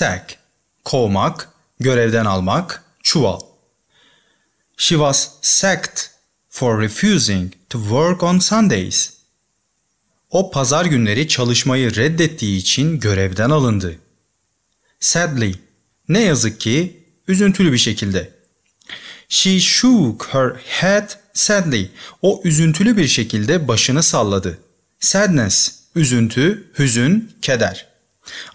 sack, kovmak, görevden almak, çuval. She was sacked for refusing to work on Sundays. O pazar günleri çalışmayı reddettiği için görevden alındı. Sadly, ne yazık ki üzüntülü bir şekilde. She shook her head sadly. O üzüntülü bir şekilde başını salladı. Sadness, üzüntü, hüzün, keder.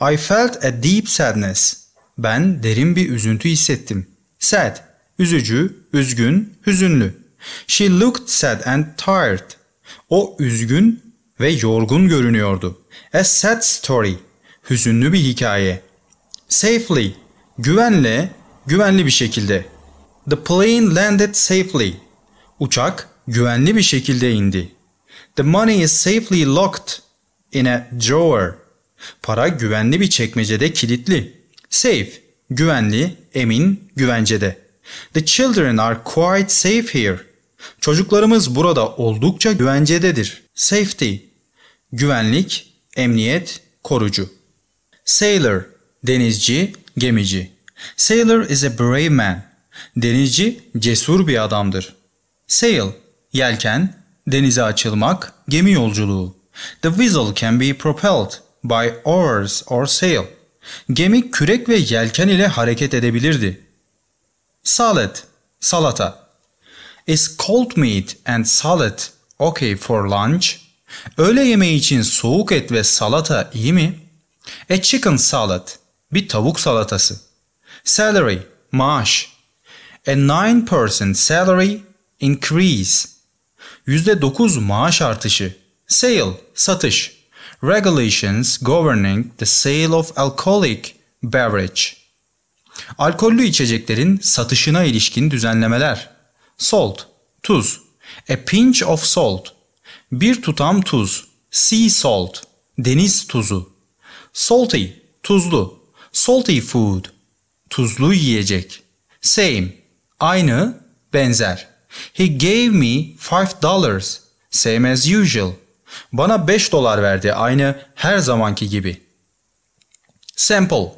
I felt a deep sadness. Ben derin bir üzüntü hissettim. Sad, üzücü, üzgün, hüzünlü. She looked sad and tired. O üzgün ve yorgun görünüyordu. A sad story. Hüzünlü bir hikaye. Safely. Güvenle, güvenli bir şekilde. The plane landed safely. Uçak güvenli bir şekilde indi. The money is safely locked in a drawer. Para güvenli bir çekmecede kilitli. Safe, güvenli, emin, güvencede. The children are quite safe here. Çocuklarımız burada oldukça güvencededir. Safety, güvenlik, emniyet, korucu. Sailor, denizci, gemici. Sailor is a brave man. Denizci cesur bir adamdır. Sail, yelken, denize açılmak, gemi yolculuğu. The vessel can be propelled by oars or sail. Gemi kürek ve yelken ile hareket edebilirdi. Salad, salata. Is cold meat and salad okay for lunch? Öğle yemeği için soğuk et ve salata iyi mi? A chicken salad, bir tavuk salatası. Salary, maaş. A 9% salary increase. %9 maaş artışı. Sale, satış. Regulations governing the sale of alcoholic beverage. Alkollü içeceklerin satışına ilişkin düzenlemeler. Salt, tuz. A pinch of salt. Bir tutam tuz. Sea salt, deniz tuzu. Salty, tuzlu. Salty food, tuzlu yiyecek. Same, aynı, benzer. He gave me five dollars, same as usual. Bana 5 dolar verdi aynı her zamanki gibi. Sample,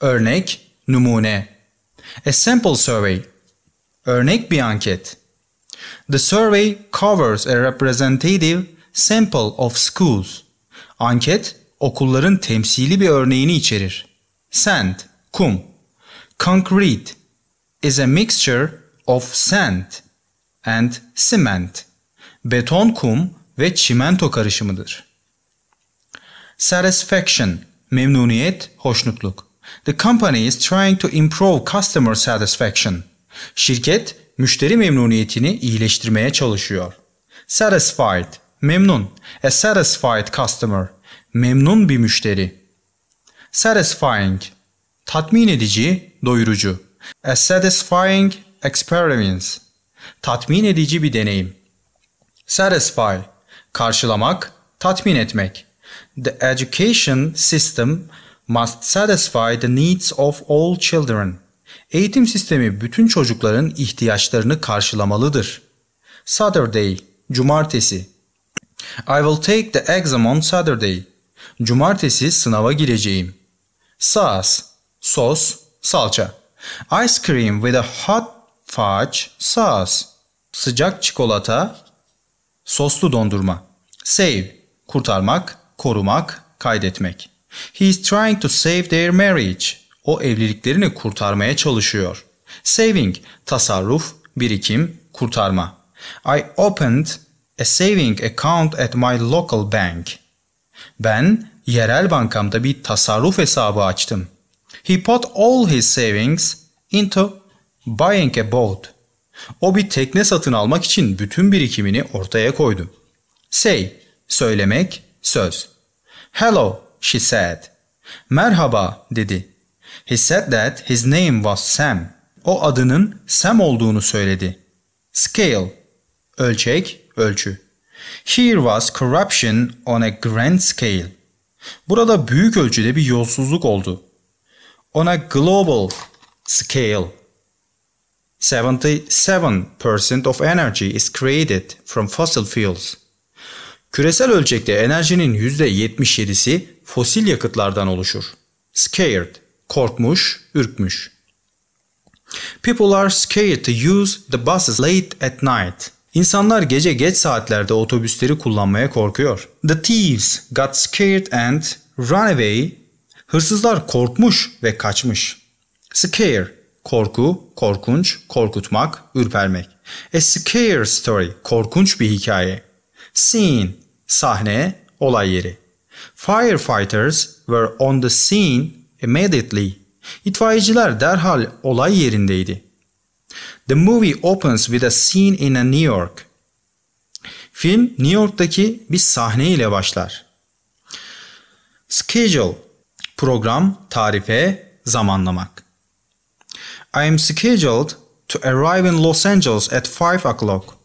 örnek, numune. A sample survey, örnek bir anket. The survey covers a representative sample of schools. Anket, okulların temsili bir örneğini içerir. Sand, kum. Concrete is a mixture of sand and cement. Beton kum ve çimento karışımıdır. Satisfaction, memnuniyet, hoşnutluk. The company is trying to improve customer satisfaction. Şirket müşteri memnuniyetini iyileştirmeye çalışıyor. Satisfied, memnun. A satisfied customer, memnun bir müşteri. Satisfying, tatmin edici, doyurucu. A satisfying experience, tatmin edici bir deneyim. Satisfy, karşılamak, tatmin etmek. The education system must satisfy the needs of all children. Eğitim sistemi bütün çocukların ihtiyaçlarını karşılamalıdır. Saturday, cumartesi. I will take the exam on Saturday. Cumartesi sınava gireceğim. Sauce, sos, salça. Ice cream with a hot fudge sauce. Sıcak çikolata Soslu dondurma. Save. Kurtarmak, korumak, kaydetmek. He is trying to save their marriage. O evliliklerini kurtarmaya çalışıyor. Saving. Tasarruf, birikim, kurtarma. I opened a saving account at my local bank. Ben yerel bankamda bir tasarruf hesabı açtım. He put all his savings into buying a boat. O bir tekne satın almak için bütün birikimini ortaya koydu. Say, söylemek, söz. Hello, she said. Merhaba, dedi. He said that his name was Sam. O adının Sam olduğunu söyledi. Scale, ölçek, ölçü. Here was corruption on a grand scale. Burada büyük ölçüde bir yolsuzluk oldu. On a global scale 77% of energy is created from fossil fuels. Küresel ölçekte enerjinin %77'si fosil yakıtlardan oluşur. Scared, korkmuş, ürkmüş. People are scared to use the buses late at night. İnsanlar gece geç saatlerde otobüsleri kullanmaya korkuyor. The thieves got scared and run away. Hırsızlar korkmuş ve kaçmış. Scare korku, korkunç, korkutmak, ürpermek. A scare story, korkunç bir hikaye. Scene, sahne, olay yeri. Firefighters were on the scene immediately. İtfaiyeciler derhal olay yerindeydi. The movie opens with a scene in a New York. Film New York'taki bir sahne ile başlar. Schedule, program, tarife, zamanlamak. I am scheduled to arrive in Los Angeles at 5 o'clock.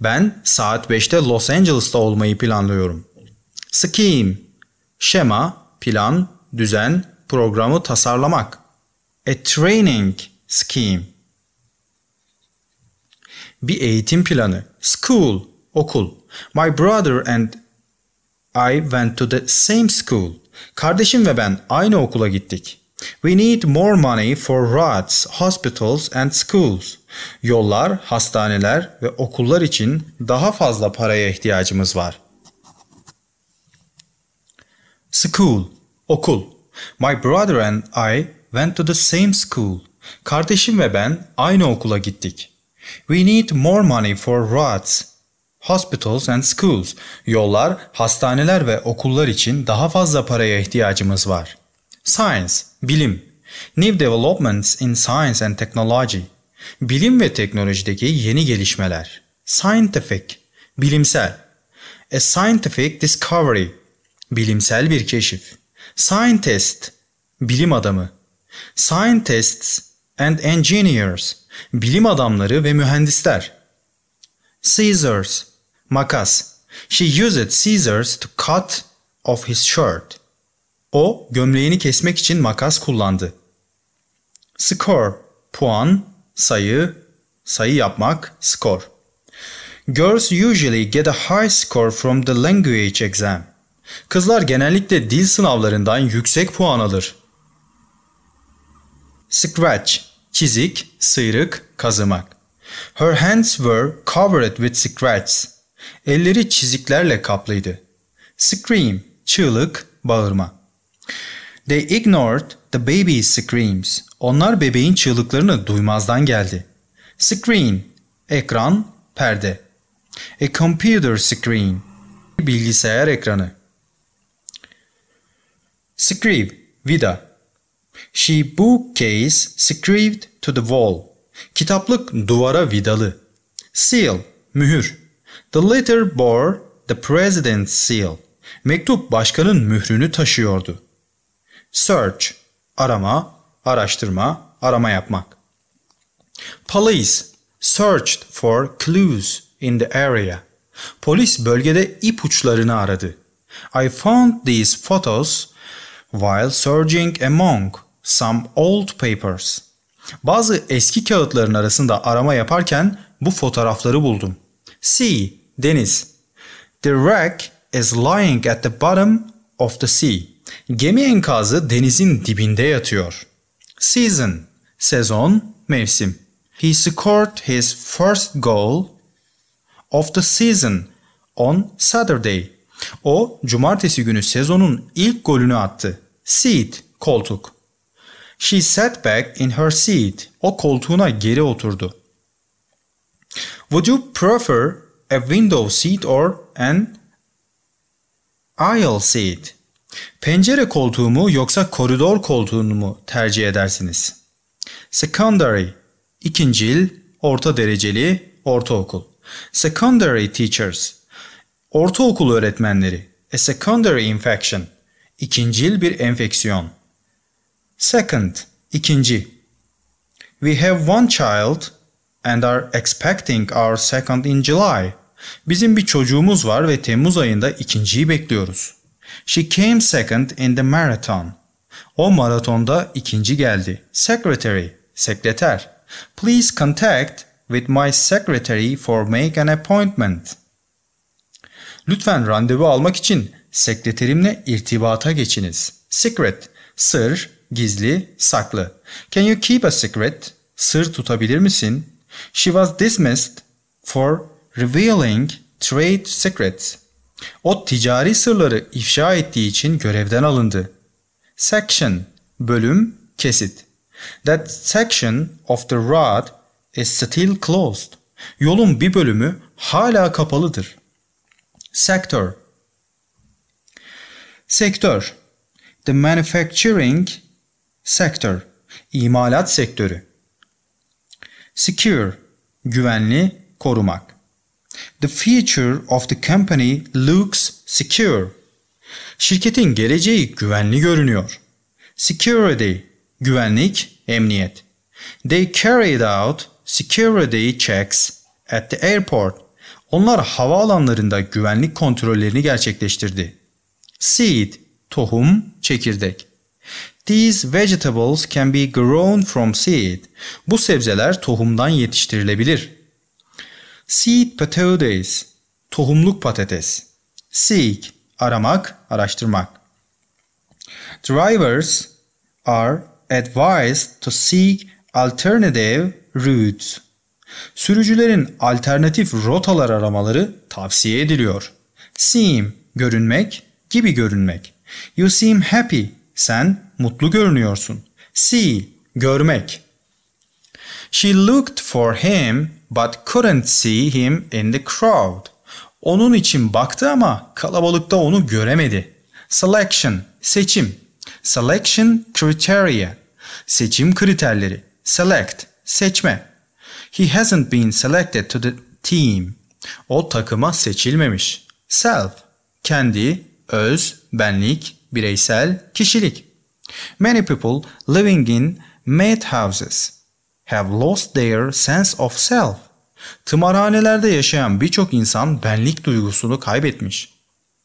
Ben saat 5'te Los Angeles'ta olmayı planlıyorum. Scheme, şema, plan, düzen, programı tasarlamak. A training scheme. Bir eğitim planı. School, okul. My brother and I went to the same school. Kardeşim ve ben aynı okula gittik. We need more money for roads, hospitals and schools. Yollar, hastaneler ve okullar için daha fazla paraya ihtiyacımız var. School, okul. My brother and I went to the same school. Kardeşim ve ben aynı okula gittik. We need more money for roads, hospitals and schools. Yollar, hastaneler ve okullar için daha fazla paraya ihtiyacımız var. Science, bilim. New developments in science and technology. Bilim ve teknolojideki yeni gelişmeler. Scientific, bilimsel. A scientific discovery, bilimsel bir keşif. Scientist, bilim adamı. Scientists and engineers, bilim adamları ve mühendisler. Scissors, makas. She used scissors to cut off his shirt. O gömleğini kesmek için makas kullandı. Score, puan, sayı, sayı yapmak, score. Girls usually get a high score from the language exam. Kızlar genellikle dil sınavlarından yüksek puan alır. Scratch, çizik, sıyrık, kazımak. Her hands were covered with scratches. Elleri çiziklerle kaplıydı. Scream, çığlık, bağırma. They ignored the baby's screams. Onlar bebeğin çığlıklarını duymazdan geldi. Screen, ekran, perde. A computer screen, bilgisayar ekranı. Scribe, vida. She bookcase scribed to the wall. Kitaplık duvara vidalı. Seal, mühür. The letter bore the president's seal. Mektup başkanın mührünü taşıyordu. Search, arama, araştırma, arama yapmak. Police searched for clues in the area. Polis bölgede ipuçlarını aradı. I found these photos while searching among some old papers. Bazı eski kağıtların arasında arama yaparken bu fotoğrafları buldum. See, deniz. The wreck is lying at the bottom of the sea. Gemi enkazı denizin dibinde yatıyor. Season, sezon, mevsim. He scored his first goal of the season on Saturday. O cumartesi günü sezonun ilk golünü attı. Seat, koltuk. She sat back in her seat. O koltuğuna geri oturdu. Would you prefer a window seat or an aisle seat? Pencere koltuğu mu yoksa koridor koltuğunu mu tercih edersiniz? Secondary, ikincil, orta dereceli, ortaokul. Secondary teachers, ortaokul öğretmenleri. A secondary infection, ikincil bir enfeksiyon. Second, ikinci. We have one child and are expecting our second in July. Bizim bir çocuğumuz var ve Temmuz ayında ikinciyi bekliyoruz. She came second in the marathon. O maratonda ikinci geldi. Secretary, sekreter. Please contact with my secretary for make an appointment. Lütfen randevu almak için sekreterimle irtibata geçiniz. Secret, sır, gizli, saklı. Can you keep a secret? Sır tutabilir misin? She was dismissed for revealing trade secrets. O ticari sırları ifşa ettiği için görevden alındı. Section, bölüm, kesit. That section of the road is still closed. Yolun bir bölümü hala kapalıdır. Sector Sektör The manufacturing sector imalat sektörü. Secure güvenli korumak. The future of the company looks secure. Şirketin geleceği güvenli görünüyor. Security, güvenlik, emniyet. They carried out security checks at the airport. Onlar havaalanlarında güvenlik kontrollerini gerçekleştirdi. Seed, tohum, çekirdek. These vegetables can be grown from seed. Bu sebzeler tohumdan yetiştirilebilir. Seed potatoes, tohumluk patates. Seek, aramak, araştırmak. Drivers are advised to seek alternative routes. Sürücülerin alternatif rotalar aramaları tavsiye ediliyor. Seem, görünmek, gibi görünmek. You seem happy, sen mutlu görünüyorsun. See, görmek. She looked for him but couldn't see him in the crowd. Onun için baktı ama kalabalıkta onu göremedi. Selection, seçim. Selection criteria, seçim kriterleri. Select, seçme. He hasn't been selected to the team. O takıma seçilmemiş. Self, kendi, öz, benlik, bireysel, kişilik. Many people living in made houses have lost their sense of self. Tımarhanelerde yaşayan birçok insan benlik duygusunu kaybetmiş.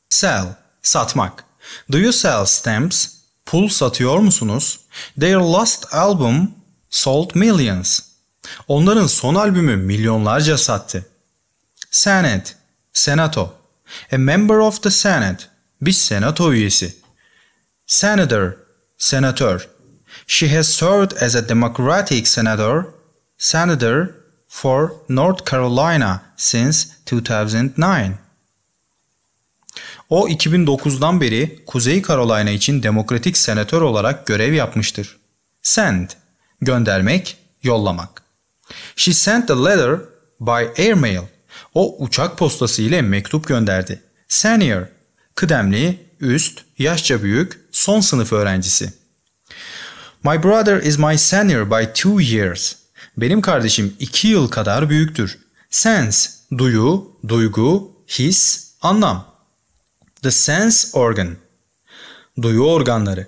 Sell, satmak. Do you sell stamps? Pul satıyor musunuz? Their last album sold millions. Onların son albümü milyonlarca sattı. Senate, senato. A member of the senate, bir senato üyesi. Senator, senatör. She has served as a Democratic senator, senator for North Carolina since 2009. O 2009'dan beri Kuzey Carolina için demokratik senatör olarak görev yapmıştır. Send, göndermek, yollamak. She sent the letter by airmail. O uçak postası ile mektup gönderdi. Senior, kıdemli, üst, yaşça büyük, son sınıf öğrencisi. My brother is my senior by two years. Benim kardeşim iki yıl kadar büyüktür. Sense, duyu, duygu, his, anlam. The sense organ. Duyu organları.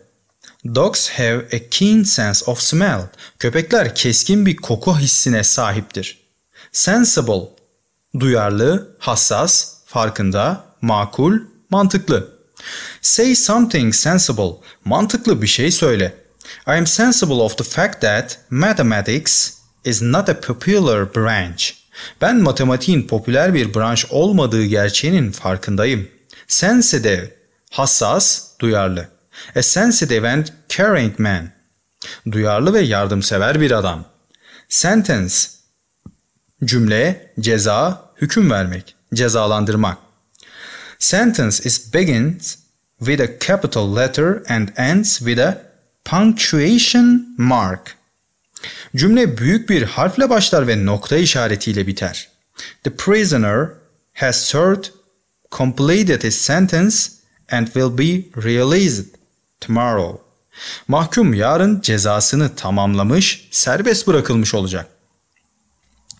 Dogs have a keen sense of smell. Köpekler keskin bir koku hissine sahiptir. Sensible. Duyarlı, hassas, farkında, makul, mantıklı. Say something sensible. Mantıklı bir şey söyle. I am sensible of the fact that mathematics is not a popular branch. Ben matematiğin popüler bir branş olmadığı gerçeğinin farkındayım. Sensitive, hassas, duyarlı. A sensitive and caring man. Duyarlı ve yardımsever bir adam. Sentence, cümle, ceza, hüküm vermek, cezalandırmak. Sentence is begins with a capital letter and ends with a Punctuation mark. Cümle büyük bir harfle başlar ve nokta işaretiyle biter. The prisoner has served, completed his sentence and will be released tomorrow. Mahkum yarın cezasını tamamlamış, serbest bırakılmış olacak.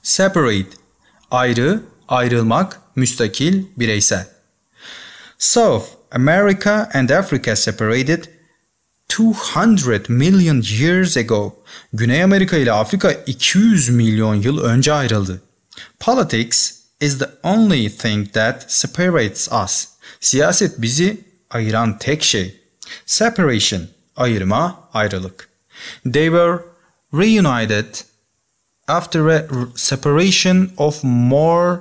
Separate ayrı, ayrılmak, müstakil, bireysel. South America and Africa separated 200 million years ago. Güney Amerika ile Afrika 200 milyon yıl önce ayrıldı. Politics is the only thing that separates us. Siyaset bizi ayıran tek şey. Separation, ayırma, ayrılık. They were reunited after a separation of more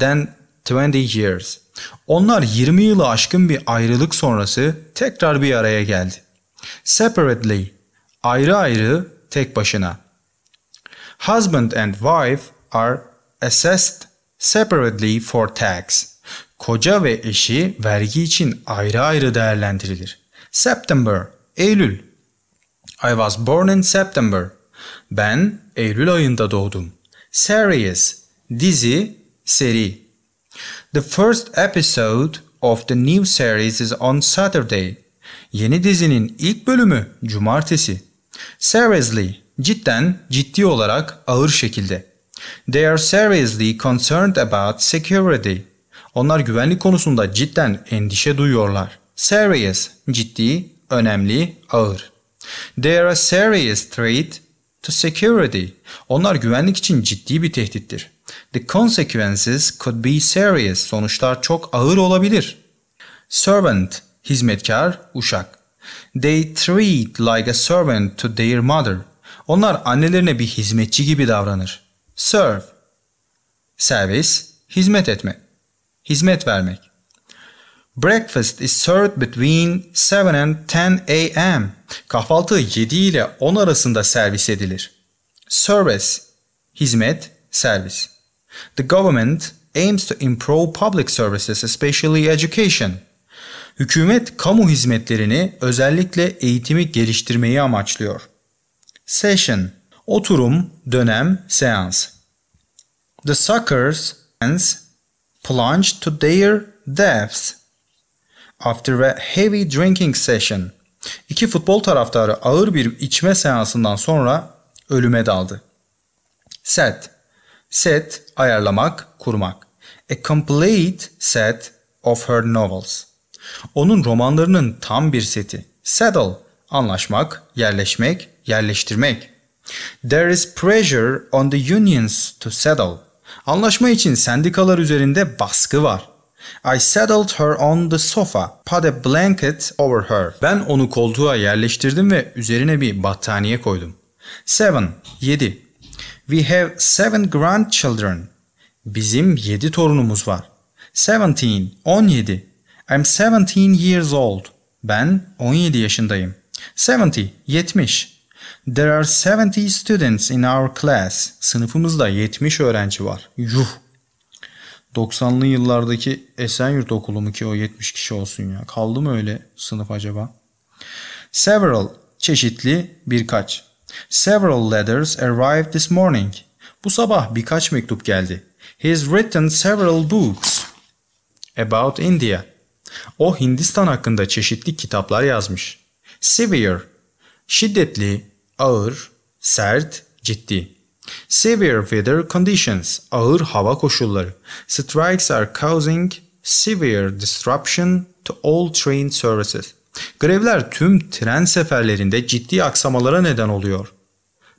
than 20 years. Onlar 20 yılı aşkın bir ayrılık sonrası tekrar bir araya geldi. Separately, ayrı ayrı, tek başına. Husband and wife are assessed separately for tax. Koca ve eşi vergi için ayrı ayrı değerlendirilir. September, Eylül. I was born in September. Ben Eylül ayında doğdum. Series, dizi, seri. The first episode of the new series is on Saturday. Yeni dizinin ilk bölümü cumartesi. Seriously, cidden, ciddi olarak, ağır şekilde. They are seriously concerned about security. Onlar güvenlik konusunda cidden endişe duyuyorlar. Serious, ciddi, önemli, ağır. They are a serious threat to security. Onlar güvenlik için ciddi bir tehdittir. The consequences could be serious. Sonuçlar çok ağır olabilir. Servant, hizmetkar, uşak. They treat like a servant to their mother. Onlar annelerine bir hizmetçi gibi davranır. Serve. Servis, hizmet etmek. Hizmet vermek. Breakfast is served between 7 and 10 a.m. Kahvaltı 7 ile 10 arasında servis edilir. Service, hizmet, servis. The government aims to improve public services, especially education. Hükümet kamu hizmetlerini özellikle eğitimi geliştirmeyi amaçlıyor. Session Oturum, dönem, seans. The suckers hands plunged to their deaths after a heavy drinking session. İki futbol taraftarı ağır bir içme seansından sonra ölüme daldı. Set. Set ayarlamak, kurmak. A complete set of her novels. Onun romanlarının tam bir seti. Settle, anlaşmak, yerleşmek, yerleştirmek. There is pressure on the unions to settle. Anlaşma için sendikalar üzerinde baskı var. I settled her on the sofa, put a blanket over her. Ben onu koltuğa yerleştirdim ve üzerine bir battaniye koydum. 7. 7. We have seven grandchildren. Bizim 7 torunumuz var. 17. 17. I'm 17 years old. Ben 17 yaşındayım. 70, 70. There are 70 students in our class. Sınıfımızda 70 öğrenci var. Yuh. 90'lı yıllardaki Esenyurt okulu mu ki o 70 kişi olsun ya. Kaldı mı öyle sınıf acaba? Several, çeşitli, birkaç. Several letters arrived this morning. Bu sabah birkaç mektup geldi. He's written several books about India. O Hindistan hakkında çeşitli kitaplar yazmış. Severe, şiddetli, ağır, sert, ciddi. Severe weather conditions, ağır hava koşulları. Strikes are causing severe disruption to all train services. Grevler tüm tren seferlerinde ciddi aksamalara neden oluyor.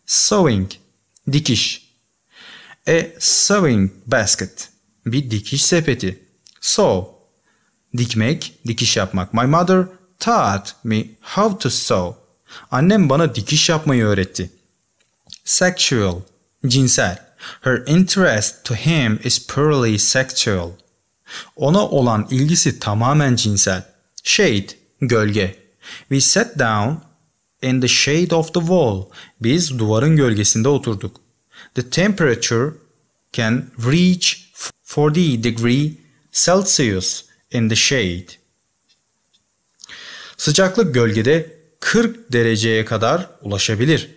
Sewing, dikiş. A sewing basket, bir dikiş sepeti. Sew, Dikmek, dikiş yapmak. My mother taught me how to sew. Annem bana dikiş yapmayı öğretti. Sexual, cinsel. Her interest to him is purely sexual. Ona olan ilgisi tamamen cinsel. Shade, gölge. We sat down in the shade of the wall. Biz duvarın gölgesinde oturduk. The temperature can reach 40 degree Celsius in the shade. Sıcaklık gölgede 40 dereceye kadar ulaşabilir.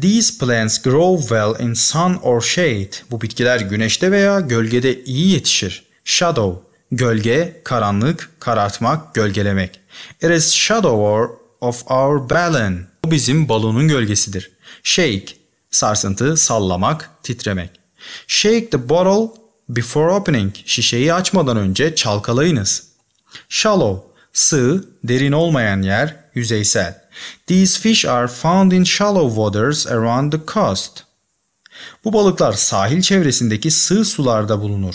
These plants grow well in sun or shade. Bu bitkiler güneşte veya gölgede iyi yetişir. Shadow, gölge, karanlık, karartmak, gölgelemek. It is shadow of our balloon. Bu bizim balonun gölgesidir. Shake, sarsıntı, sallamak, titremek. Shake the bottle before opening şişeyi açmadan önce çalkalayınız. Shallow sığ, derin olmayan yer, yüzeysel. These fish are found in shallow waters around the coast. Bu balıklar sahil çevresindeki sığ sularda bulunur.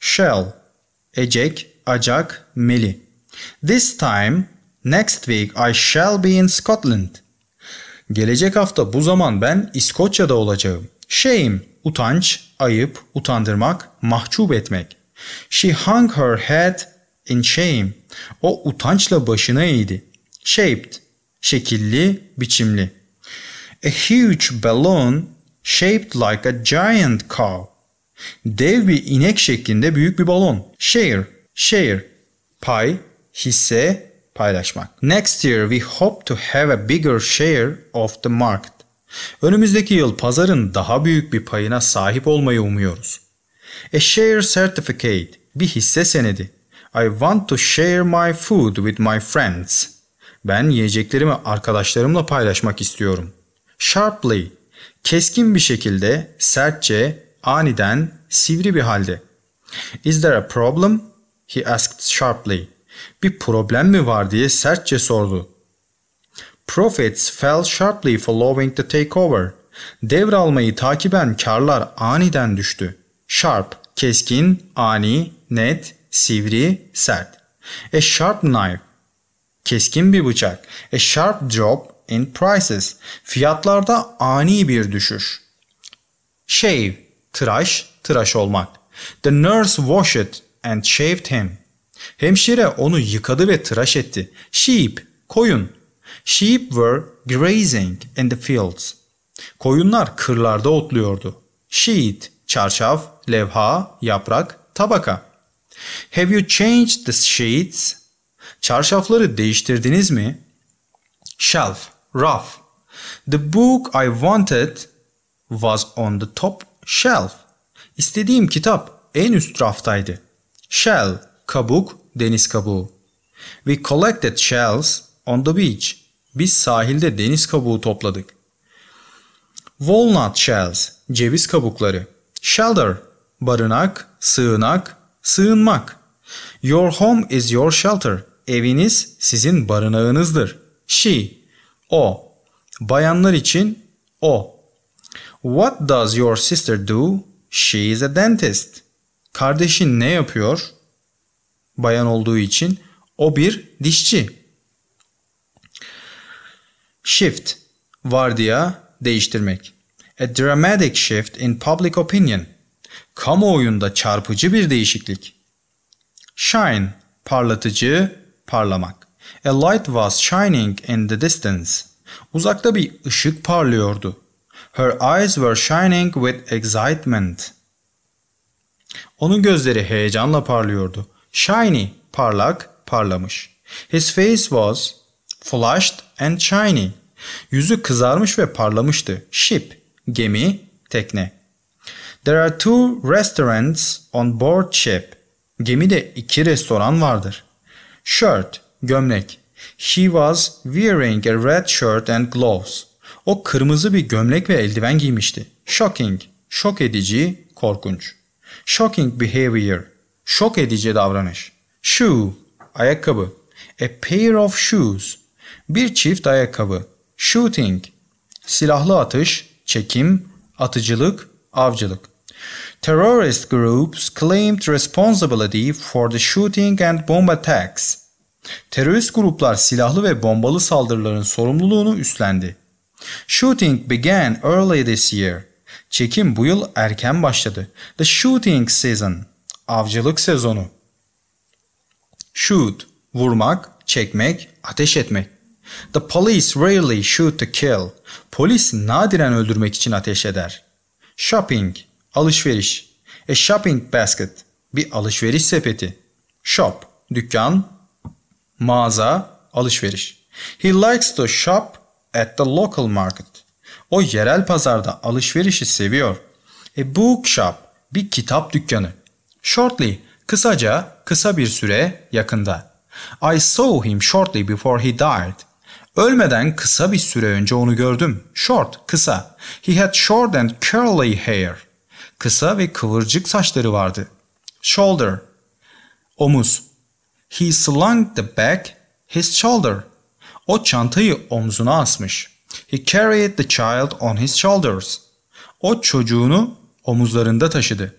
Shell, ecek, acak, meli. This time, next week I shall be in Scotland. Gelecek hafta bu zaman ben İskoçya'da olacağım. Shame, utanç, ayıp, utandırmak, mahcup etmek. She hung her head in shame. O utançla başına eğdi. Shaped, şekilli, biçimli. A huge balloon shaped like a giant cow. Dev bir inek şeklinde büyük bir balon. Share, share, pay, hisse, paylaşmak. Next year we hope to have a bigger share of the market. Önümüzdeki yıl pazarın daha büyük bir payına sahip olmayı umuyoruz. A share certificate, bir hisse senedi. I want to share my food with my friends. Ben yiyeceklerimi arkadaşlarımla paylaşmak istiyorum. Sharply, keskin bir şekilde, sertçe, aniden, sivri bir halde. Is there a problem? He asked sharply. Bir problem mi var diye sertçe sordu. Profits fell sharply following the takeover. Devralmayı takiben karlar aniden düştü. Sharp, keskin, ani, net, sivri, sert. A sharp knife, keskin bir bıçak. A sharp drop in prices, fiyatlarda ani bir düşüş. Shave, tıraş, tıraş olmak. The nurse washed and shaved him. Hemşire onu yıkadı ve tıraş etti. Sheep, koyun, Sheep were grazing in the fields. Koyunlar kırlarda otluyordu. Sheet, çarşaf, levha, yaprak, tabaka. Have you changed the sheets? Çarşafları değiştirdiniz mi? Shelf, raf. The book I wanted was on the top shelf. İstediğim kitap en üst raftaydı. Shell, kabuk, deniz kabuğu. We collected shells on the beach. Biz sahilde deniz kabuğu topladık. Walnut shells, ceviz kabukları. Shelter, barınak, sığınak, sığınmak. Your home is your shelter. Eviniz sizin barınağınızdır. She, o. Bayanlar için o. What does your sister do? She is a dentist. Kardeşin ne yapıyor? Bayan olduğu için o bir dişçi. Shift, vardiya, değiştirmek. A dramatic shift in public opinion. Kamuoyunda çarpıcı bir değişiklik. Shine, parlatıcı, parlamak. A light was shining in the distance. Uzakta bir ışık parlıyordu. Her eyes were shining with excitement. Onun gözleri heyecanla parlıyordu. Shiny, parlak, parlamış. His face was flushed, and shiny. Yüzü kızarmış ve parlamıştı. Ship, gemi, tekne. There are two restaurants on board ship. Gemide iki restoran vardır. Shirt, gömlek. He was wearing a red shirt and gloves. O kırmızı bir gömlek ve eldiven giymişti. Shocking, şok edici, korkunç. Shocking behavior, şok edici davranış. Shoe, ayakkabı. A pair of shoes, bir çift ayakkabı, shooting, silahlı atış, çekim, atıcılık, avcılık. Terrorist groups claimed responsibility for the shooting and bomb attacks. Terörist gruplar silahlı ve bombalı saldırıların sorumluluğunu üstlendi. Shooting began early this year. Çekim bu yıl erken başladı. The shooting season. Avcılık sezonu. Shoot, vurmak, çekmek, ateş etmek. The police rarely shoot to kill. Polis nadiren öldürmek için ateş eder. Shopping, alışveriş. A shopping basket, bir alışveriş sepeti. Shop, dükkan, mağaza, alışveriş. He likes to shop at the local market. O yerel pazarda alışverişi seviyor. A bookshop, bir kitap dükkanı. Shortly, kısaca, kısa bir süre, yakında. I saw him shortly before he died. Ölmeden kısa bir süre önce onu gördüm. Short, kısa. He had short and curly hair. Kısa ve kıvırcık saçları vardı. Shoulder, omuz. He slung the bag, his shoulder. O çantayı omzuna asmış. He carried the child on his shoulders. O çocuğunu omuzlarında taşıdı.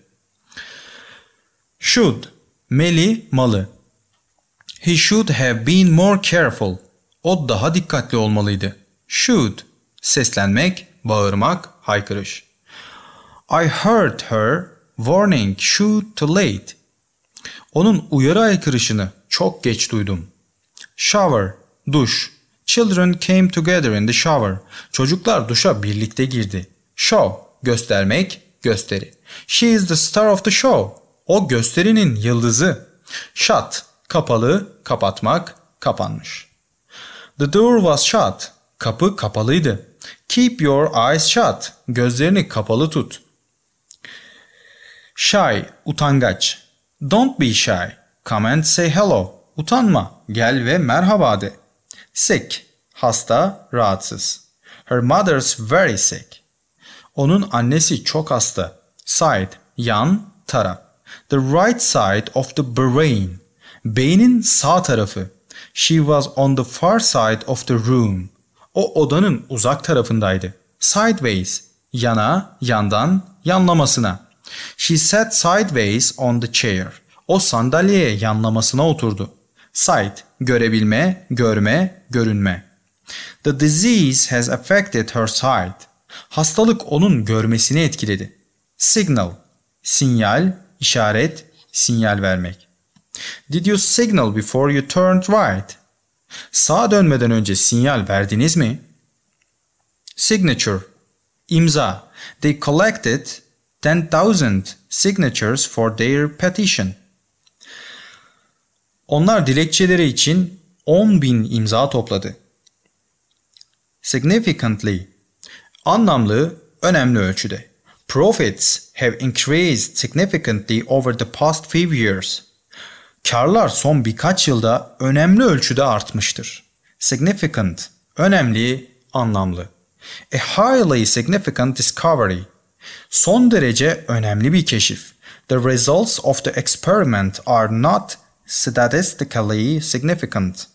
Should, meli, malı. He should have been more careful. O daha dikkatli olmalıydı. Should seslenmek, bağırmak, haykırış. I heard her warning shoot too late. Onun uyarı haykırışını çok geç duydum. Shower, duş. Children came together in the shower. Çocuklar duşa birlikte girdi. Show, göstermek, gösteri. She is the star of the show. O gösterinin yıldızı. Shut, kapalı, kapatmak, kapanmış. The door was shut. Kapı kapalıydı. Keep your eyes shut. Gözlerini kapalı tut. Shy, utangaç. Don't be shy. Come and say hello. Utanma. Gel ve merhaba de. Sick, hasta, rahatsız. Her mother's very sick. Onun annesi çok hasta. Side, yan, taraf. The right side of the brain. Beynin sağ tarafı. She was on the far side of the room. O odanın uzak tarafındaydı. Sideways, yana, yandan, yanlamasına. She sat sideways on the chair. O sandalyeye yanlamasına oturdu. Sight, görebilme, görme, görünme. The disease has affected her sight. Hastalık onun görmesini etkiledi. Signal, sinyal, işaret, sinyal vermek. Did you signal before you turned right? Sağa dönmeden önce sinyal verdiniz mi? Signature imza. They collected 10,000 signatures for their petition. Onlar dilekçeleri için 10.000 imza topladı. Significantly anlamlı, önemli ölçüde. Profits have increased significantly over the past few years karlar son birkaç yılda önemli ölçüde artmıştır. Significant, önemli, anlamlı. A highly significant discovery, son derece önemli bir keşif. The results of the experiment are not statistically significant.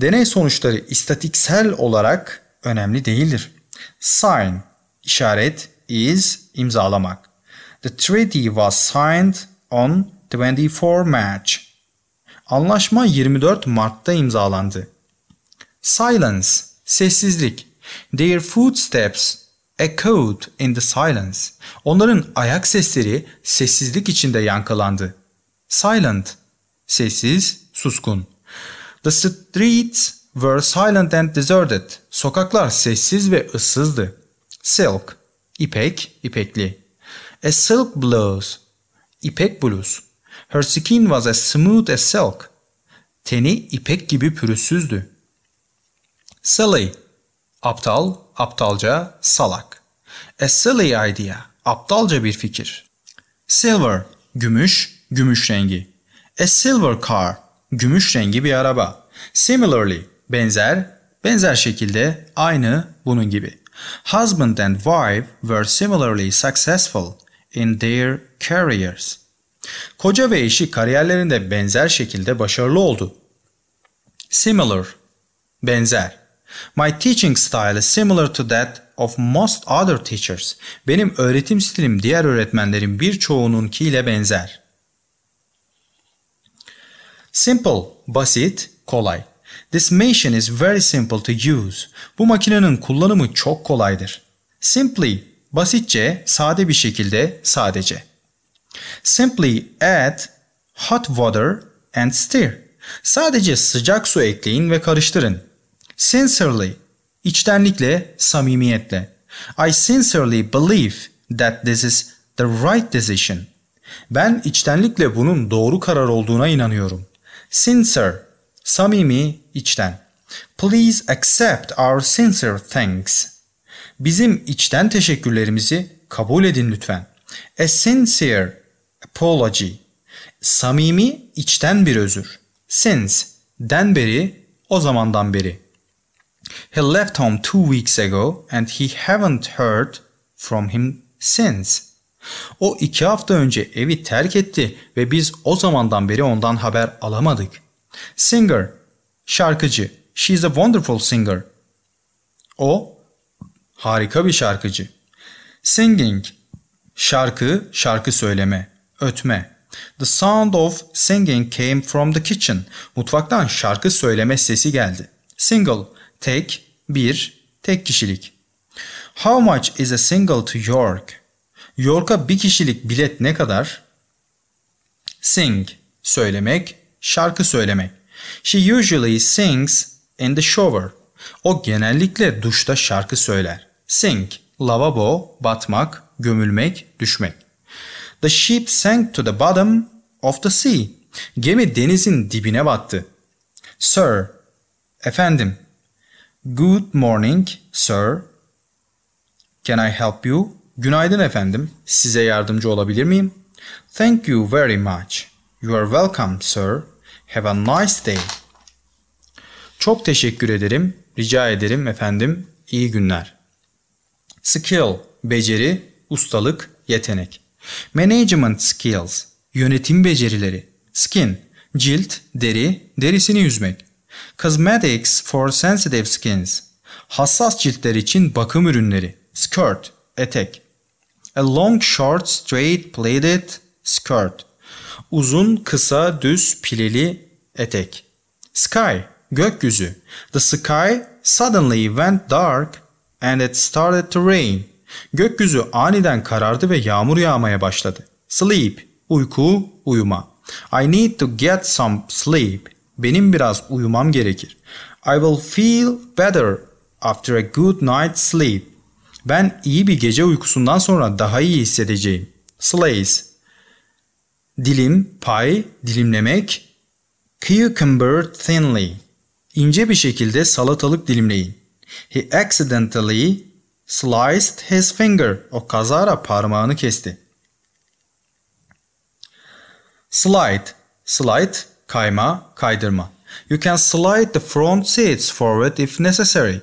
Deney sonuçları istatiksel olarak önemli değildir. Sign, işaret, is, imzalamak. The treaty was signed on 24 match. Anlaşma 24 Mart'ta imzalandı. Silence, sessizlik. Their footsteps echoed in the silence. Onların ayak sesleri sessizlik içinde yankılandı. Silent, sessiz, suskun. The streets were silent and deserted. Sokaklar sessiz ve ıssızdı. Silk, ipek, ipekli. A silk blouse, İpek bluz. Her skin was as smooth as silk. Teni ipek gibi pürüzsüzdü. Silly, aptal, aptalca, salak. A silly idea, aptalca bir fikir. Silver, gümüş, gümüş rengi. A silver car, gümüş rengi bir araba. Similarly, benzer, benzer şekilde, aynı, bunun gibi. Husband and wife were similarly successful in their careers. Koca ve eşi kariyerlerinde benzer şekilde başarılı oldu. Similar, benzer. My teaching style is similar to that of most other teachers. Benim öğretim stilim diğer öğretmenlerin birçoğununkiyle benzer. Simple, basit, kolay. This machine is very simple to use. Bu makinenin kullanımı çok kolaydır. Simply, basitçe, sade bir şekilde, sadece. Simply add hot water and stir. Sadece sıcak su ekleyin ve karıştırın. Sincerely, içtenlikle, samimiyetle. I sincerely believe that this is the right decision. Ben içtenlikle bunun doğru karar olduğuna inanıyorum. Sincere, samimi, içten. Please accept our sincere thanks. Bizim içten teşekkürlerimizi kabul edin lütfen. A sincere apology. Samimi içten bir özür. Since den beri, o zamandan beri. He left home two weeks ago and he haven't heard from him since. O iki hafta önce evi terk etti ve biz o zamandan beri ondan haber alamadık. Singer, şarkıcı. She's a wonderful singer. O harika bir şarkıcı. Singing, Şarkı, şarkı söyleme, ötme. The sound of singing came from the kitchen. Mutfaktan şarkı söyleme sesi geldi. Single, tek, bir, tek kişilik. How much is a single to York? York'a bir kişilik bilet ne kadar? Sing, söylemek, şarkı söylemek. She usually sings in the shower. O genellikle duşta şarkı söyler. Sink, lavabo, batmak, gömülmek, düşmek. The ship sank to the bottom of the sea. Gemi denizin dibine battı. Sir, efendim. Good morning, sir. Can I help you? Günaydın efendim. Size yardımcı olabilir miyim? Thank you very much. You are welcome, sir. Have a nice day. Çok teşekkür ederim. Rica ederim efendim. İyi günler. Skill, beceri, ustalık, yetenek. Management skills, yönetim becerileri. Skin, cilt, deri, derisini yüzmek. Cosmetics for sensitive skins, hassas ciltler için bakım ürünleri. Skirt, etek. A long, short, straight, pleated skirt. Uzun, kısa, düz, pileli etek. Sky, gökyüzü. The sky suddenly went dark and it started to rain. Gökyüzü aniden karardı ve yağmur yağmaya başladı. Sleep, uyku, uyuma. I need to get some sleep. Benim biraz uyumam gerekir. I will feel better after a good night's sleep. Ben iyi bir gece uykusundan sonra daha iyi hissedeceğim. Slice, Dilim, pay, dilimlemek. Cucumber thinly. İnce bir şekilde salatalık dilimleyin. He accidentally Sliced his finger. O kazara parmağını kesti. Slide. Slide. Kayma, kaydırma. You can slide the front seats forward if necessary.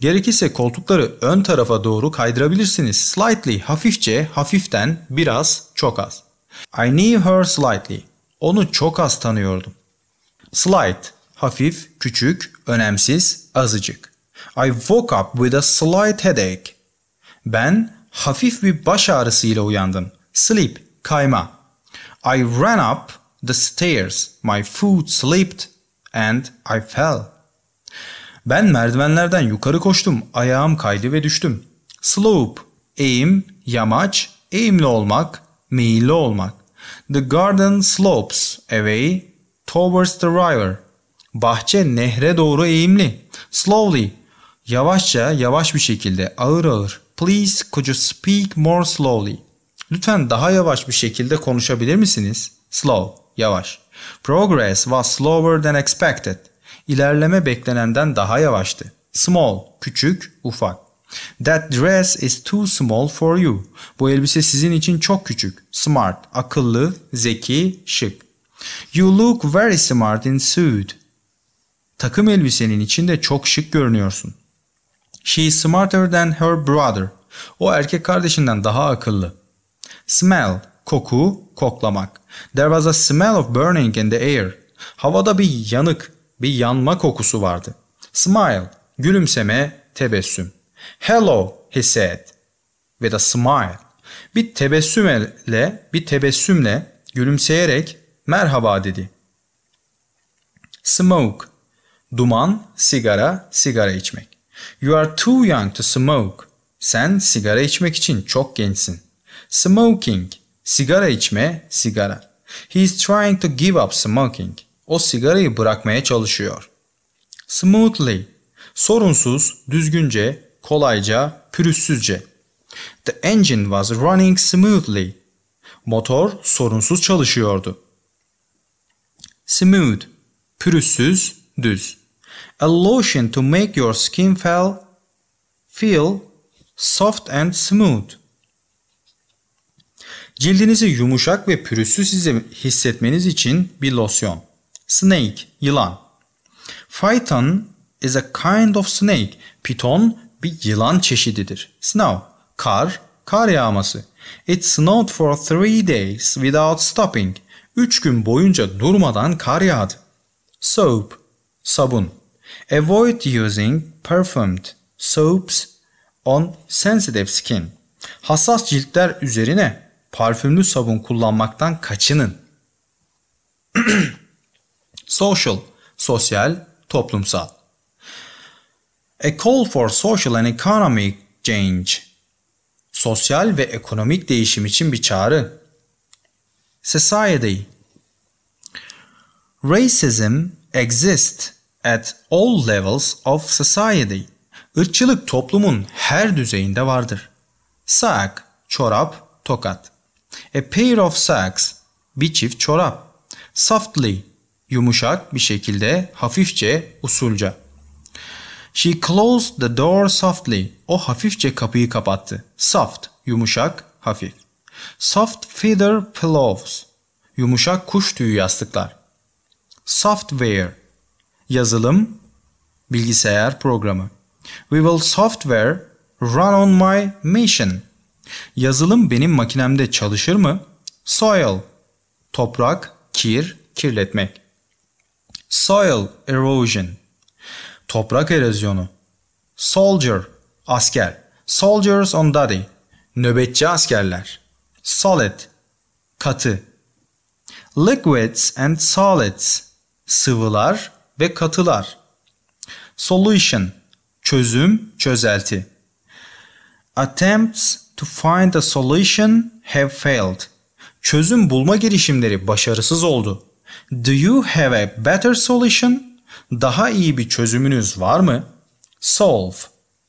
Gerekirse koltukları ön tarafa doğru kaydırabilirsiniz. Slightly, hafifçe, hafiften, biraz, çok az. I knew her slightly. Onu çok az tanıyordum. Slight, hafif, küçük, önemsiz, azıcık. I woke up with a slight headache. Ben hafif bir baş ağrısıyla uyandım. Sleep, kayma. I ran up the stairs. My foot slipped and I fell. Ben merdivenlerden yukarı koştum. Ayağım kaydı ve düştüm. Slope, eğim, yamaç, eğimli olmak, meyilli olmak. The garden slopes away towards the river. Bahçe nehre doğru eğimli. Slowly, Yavaşça, yavaş bir şekilde, ağır ağır. Please could you speak more slowly? Lütfen daha yavaş bir şekilde konuşabilir misiniz? Slow, yavaş. Progress was slower than expected. İlerleme beklenenden daha yavaştı. Small, küçük, ufak. That dress is too small for you. Bu elbise sizin için çok küçük. Smart, akıllı, zeki, şık. You look very smart in suit. Takım elbisenin içinde çok şık görünüyorsun. She is smarter than her brother. O erkek kardeşinden daha akıllı. Smell, koku, koklamak. There was a smell of burning in the air. Havada bir yanık, bir yanma kokusu vardı. Smile, gülümseme, tebessüm. Hello, he said. With a smile. Bir tebessümle, bir tebessümle, gülümseyerek merhaba dedi. Smoke, duman, sigara, sigara içmek. You are too young to smoke. Sen sigara içmek için çok gençsin. Smoking, sigara içme, sigara. He is trying to give up smoking. O sigarayı bırakmaya çalışıyor. Smoothly, sorunsuz, düzgünce, kolayca, pürüzsüzce. The engine was running smoothly. Motor sorunsuz çalışıyordu. Smooth, pürüzsüz, düz. A lotion to make your skin feel, feel soft and smooth. Cildinizi yumuşak ve pürüzsüz hissetmeniz için bir losyon. Snake, yılan. Python is a kind of snake. Python bir yılan çeşididir. Snow, kar, kar yağması. It snowed for three days without stopping. Üç gün boyunca durmadan kar yağdı. Soap, sabun. Avoid using perfumed soaps on sensitive skin. Hassas ciltler üzerine parfümlü sabun kullanmaktan kaçının. social, sosyal, toplumsal. A call for social and economic change. Sosyal ve ekonomik değişim için bir çağrı. Society. Racism exists at all levels of society. Irkçılık toplumun her düzeyinde vardır. Sack, çorap, tokat. A pair of socks, bir çift çorap. Softly, yumuşak bir şekilde, hafifçe, usulca. She closed the door softly. O hafifçe kapıyı kapattı. Soft, yumuşak, hafif. Soft feather pillows, yumuşak kuş tüyü yastıklar. Software, yazılım, bilgisayar programı. We will software run on my machine. Yazılım benim makinemde çalışır mı? Soil, toprak, kir, kirletmek. Soil erosion, toprak erozyonu. Soldier, asker. Soldiers on duty, nöbetçi askerler. Solid, katı. Liquids and solids, sıvılar ve katılar. Solution çözüm, çözelti. Attempts to find a solution have failed. Çözüm bulma girişimleri başarısız oldu. Do you have a better solution? Daha iyi bir çözümünüz var mı? Solve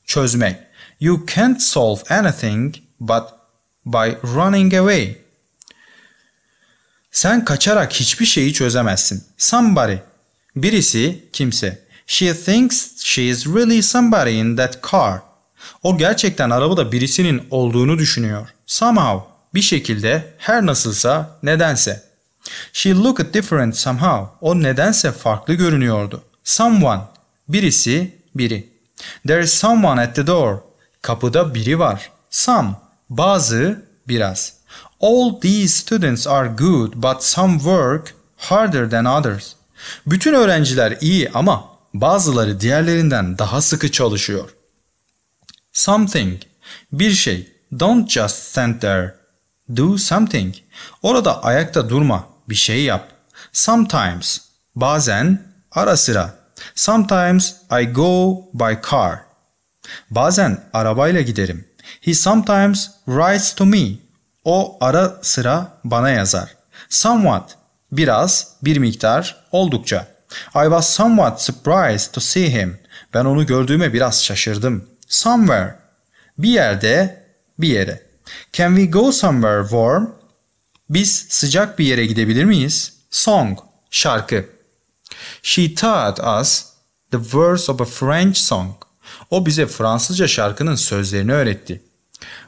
çözmek. You can't solve anything but by running away. Sen kaçarak hiçbir şeyi çözemezsin. Somebody Birisi kimse. She thinks she is really somebody in that car. O gerçekten arabada birisinin olduğunu düşünüyor. Somehow, bir şekilde, her nasılsa, nedense. She looked different somehow. O nedense farklı görünüyordu. Someone, birisi, biri. There is someone at the door. Kapıda biri var. Some, bazı, biraz. All these students are good but some work harder than others. Bütün öğrenciler iyi ama bazıları diğerlerinden daha sıkı çalışıyor. Something, bir şey. Don't just stand there. Do something. Orada ayakta durma, bir şey yap. Sometimes, bazen, ara sıra. Sometimes I go by car. Bazen arabayla giderim. He sometimes writes to me. O ara sıra bana yazar. Somewhat Biraz, bir miktar, oldukça. I was somewhat surprised to see him. Ben onu gördüğüme biraz şaşırdım. Somewhere. Bir yerde, bir yere. Can we go somewhere warm? Biz sıcak bir yere gidebilir miyiz? Song, şarkı. She taught us the words of a French song. O bize Fransızca şarkının sözlerini öğretti.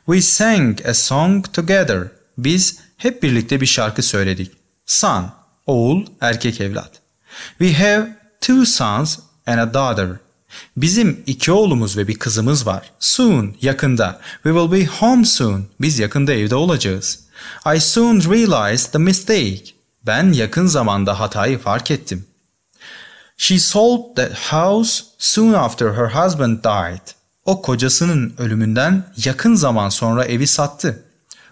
We sang a song together. Biz hep birlikte bir şarkı söyledik son, oğul, erkek evlat. We have two sons and a daughter. Bizim iki oğlumuz ve bir kızımız var. Soon, yakında. We will be home soon. Biz yakında evde olacağız. I soon realized the mistake. Ben yakın zamanda hatayı fark ettim. She sold that house soon after her husband died. O kocasının ölümünden yakın zaman sonra evi sattı.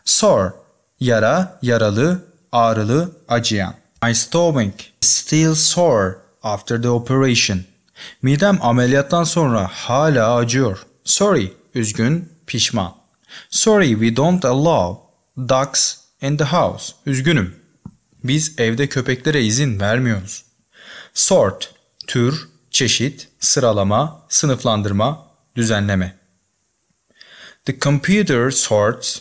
Sore, yara, yaralı, ağrılı, acıyan. My stomach still sore after the operation. Midem ameliyattan sonra hala acıyor. Sorry, üzgün, pişman. Sorry, we don't allow ducks in the house. Üzgünüm. Biz evde köpeklere izin vermiyoruz. Sort, tür, çeşit, sıralama, sınıflandırma, düzenleme. The computer sorts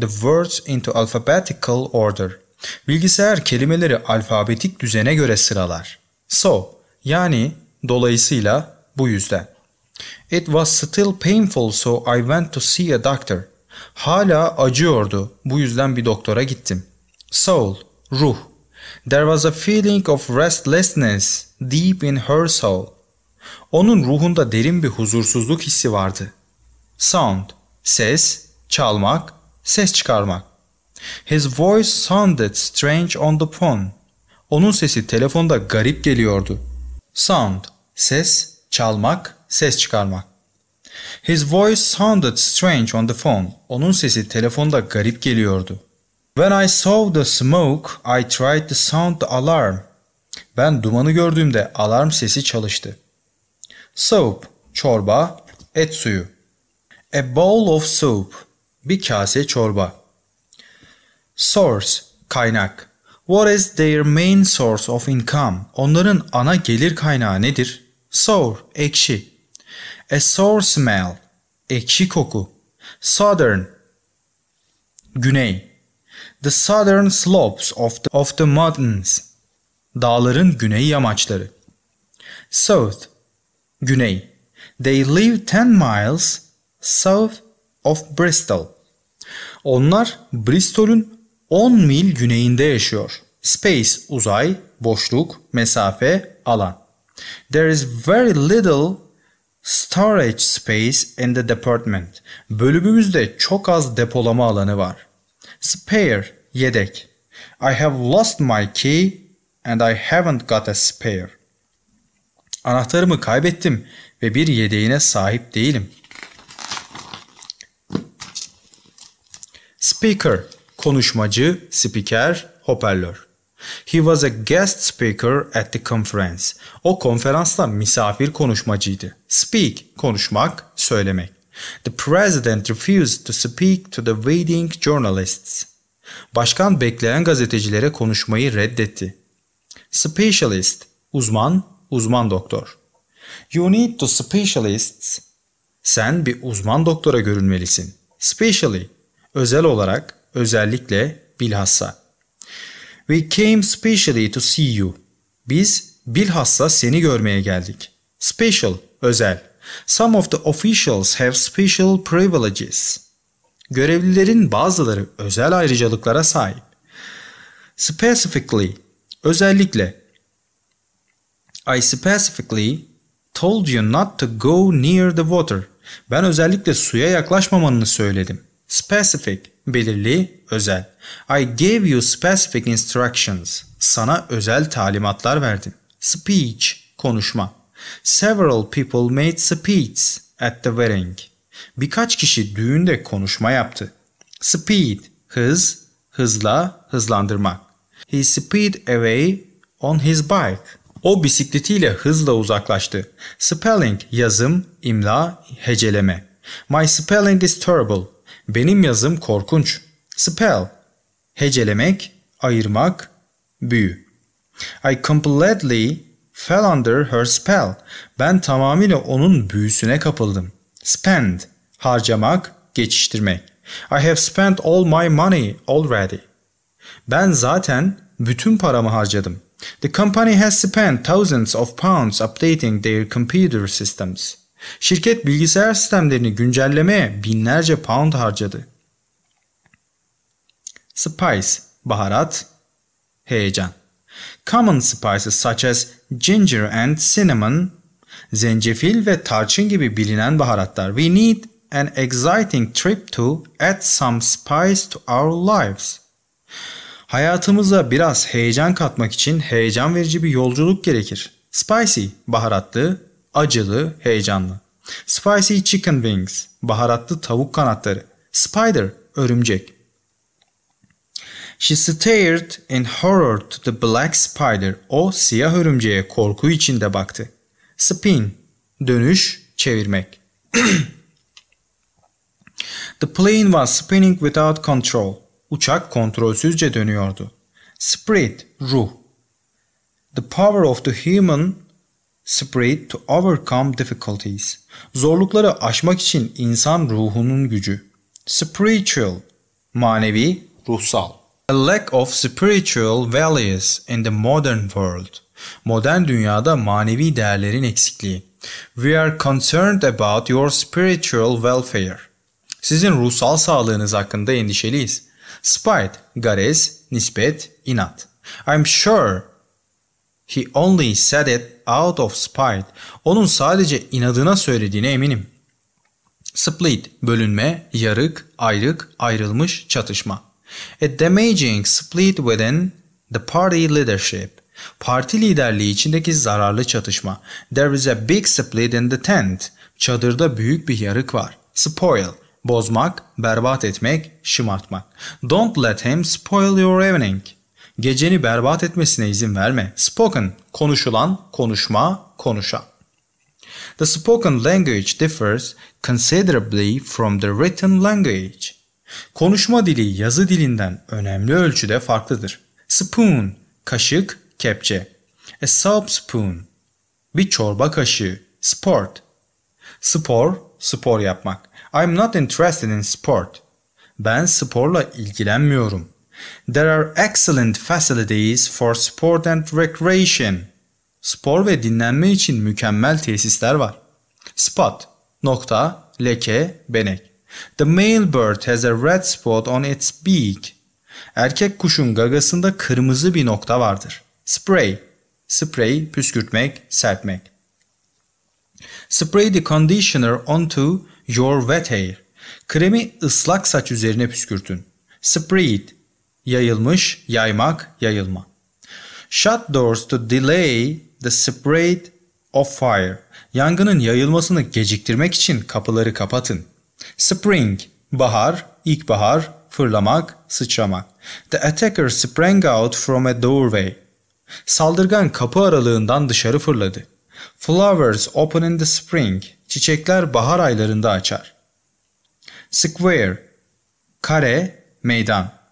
the words into alphabetical order. Bilgisayar kelimeleri alfabetik düzene göre sıralar. So, yani dolayısıyla bu yüzden. It was still painful so I went to see a doctor. Hala acıyordu. Bu yüzden bir doktora gittim. Soul, ruh. There was a feeling of restlessness deep in her soul. Onun ruhunda derin bir huzursuzluk hissi vardı. Sound, ses, çalmak, ses çıkarmak. His voice sounded strange on the phone. Onun sesi telefonda garip geliyordu. Sound, ses, çalmak, ses çıkarmak. His voice sounded strange on the phone. Onun sesi telefonda garip geliyordu. When I saw the smoke, I tried to sound the alarm. Ben dumanı gördüğümde alarm sesi çalıştı. Soup, çorba, et suyu. A bowl of soup, bir kase çorba. Source kaynak. What is their main source of income? Onların ana gelir kaynağı nedir? Sour ekşi. A sour smell ekşi koku. Southern güney. The southern slopes of the, of the mountains. Dağların güney yamaçları. South güney. They live 10 miles south of Bristol. Onlar Bristol'un 10 mil güneyinde yaşıyor. Space uzay, boşluk, mesafe, alan. There is very little storage space in the department. Bölümümüzde çok az depolama alanı var. Spare yedek. I have lost my key and I haven't got a spare. Anahtarımı kaybettim ve bir yedeğine sahip değilim. Speaker konuşmacı, spiker, hoparlör. He was a guest speaker at the conference. O konferansta misafir konuşmacıydı. Speak, konuşmak, söylemek. The president refused to speak to the waiting journalists. Başkan bekleyen gazetecilere konuşmayı reddetti. Specialist, uzman, uzman doktor. You need to specialists. Sen bir uzman doktora görünmelisin. Specially, özel olarak Özellikle bilhassa. We came specially to see you. Biz bilhassa seni görmeye geldik. Special, özel. Some of the officials have special privileges. Görevlilerin bazıları özel ayrıcalıklara sahip. Specifically, özellikle. I specifically told you not to go near the water. Ben özellikle suya yaklaşmamanı söyledim. Specific, belirli, özel. I gave you specific instructions. Sana özel talimatlar verdim. Speech, konuşma. Several people made speeches at the wedding. Birkaç kişi düğünde konuşma yaptı. Speed, hız, hızla, hızlandırmak. He speed away on his bike. O bisikletiyle hızla uzaklaştı. Spelling, yazım, imla, heceleme. My spelling is terrible. Benim yazım korkunç. Spell. Hecelemek, ayırmak, büyü. I completely fell under her spell. Ben tamamıyla onun büyüsüne kapıldım. Spend. Harcamak, geçiştirmek. I have spent all my money already. Ben zaten bütün paramı harcadım. The company has spent thousands of pounds updating their computer systems. Şirket bilgisayar sistemlerini güncellemeye binlerce pound harcadı. Spice, baharat, heyecan. Common spices such as ginger and cinnamon, zencefil ve tarçın gibi bilinen baharatlar. We need an exciting trip to add some spice to our lives. Hayatımıza biraz heyecan katmak için heyecan verici bir yolculuk gerekir. Spicy, baharatlı, acılı, heyecanlı. Spicy chicken wings, baharatlı tavuk kanatları. Spider, örümcek. She stared in horror to the black spider. O siyah örümceğe korku içinde baktı. Spin, dönüş, çevirmek. the plane was spinning without control. Uçak kontrolsüzce dönüyordu. Spirit, ruh. The power of the human Spirit to overcome difficulties. Zorlukları aşmak için insan ruhunun gücü. Spiritual, manevi, ruhsal. A lack of spiritual values in the modern world. Modern dünyada manevi değerlerin eksikliği. We are concerned about your spiritual welfare. Sizin ruhsal sağlığınız hakkında endişeliyiz. Spite, gares, nispet, inat. I'm sure He only said it out of spite. Onun sadece inadına söylediğine eminim. Split, bölünme, yarık, ayrık, ayrılmış, çatışma. A damaging split within the party leadership. Parti liderliği içindeki zararlı çatışma. There is a big split in the tent. Çadırda büyük bir yarık var. Spoil, bozmak, berbat etmek, şımartmak. Don't let him spoil your evening. Geceni berbat etmesine izin verme. Spoken, konuşulan, konuşma, konuşan. The spoken language differs considerably from the written language. Konuşma dili yazı dilinden önemli ölçüde farklıdır. Spoon, kaşık, kepçe. A soup spoon, bir çorba kaşığı. Sport, spor, spor yapmak. I'm not interested in sport. Ben sporla ilgilenmiyorum. There are excellent facilities for sport and recreation. Spor ve dinlenme için mükemmel tesisler var. Spot, nokta, leke, benek. The male bird has a red spot on its beak. Erkek kuşun gagasında kırmızı bir nokta vardır. Spray, spray, püskürtmek, serpmek. Spray the conditioner onto your wet hair. Kremi ıslak saç üzerine püskürtün. Spray it, yayılmış, yaymak, yayılma. Shut doors to delay the spread of fire. Yangının yayılmasını geciktirmek için kapıları kapatın. Spring, bahar, ilkbahar, fırlamak, sıçramak. The attacker sprang out from a doorway. Saldırgan kapı aralığından dışarı fırladı. Flowers open in the spring. Çiçekler bahar aylarında açar. Square, kare, meydan.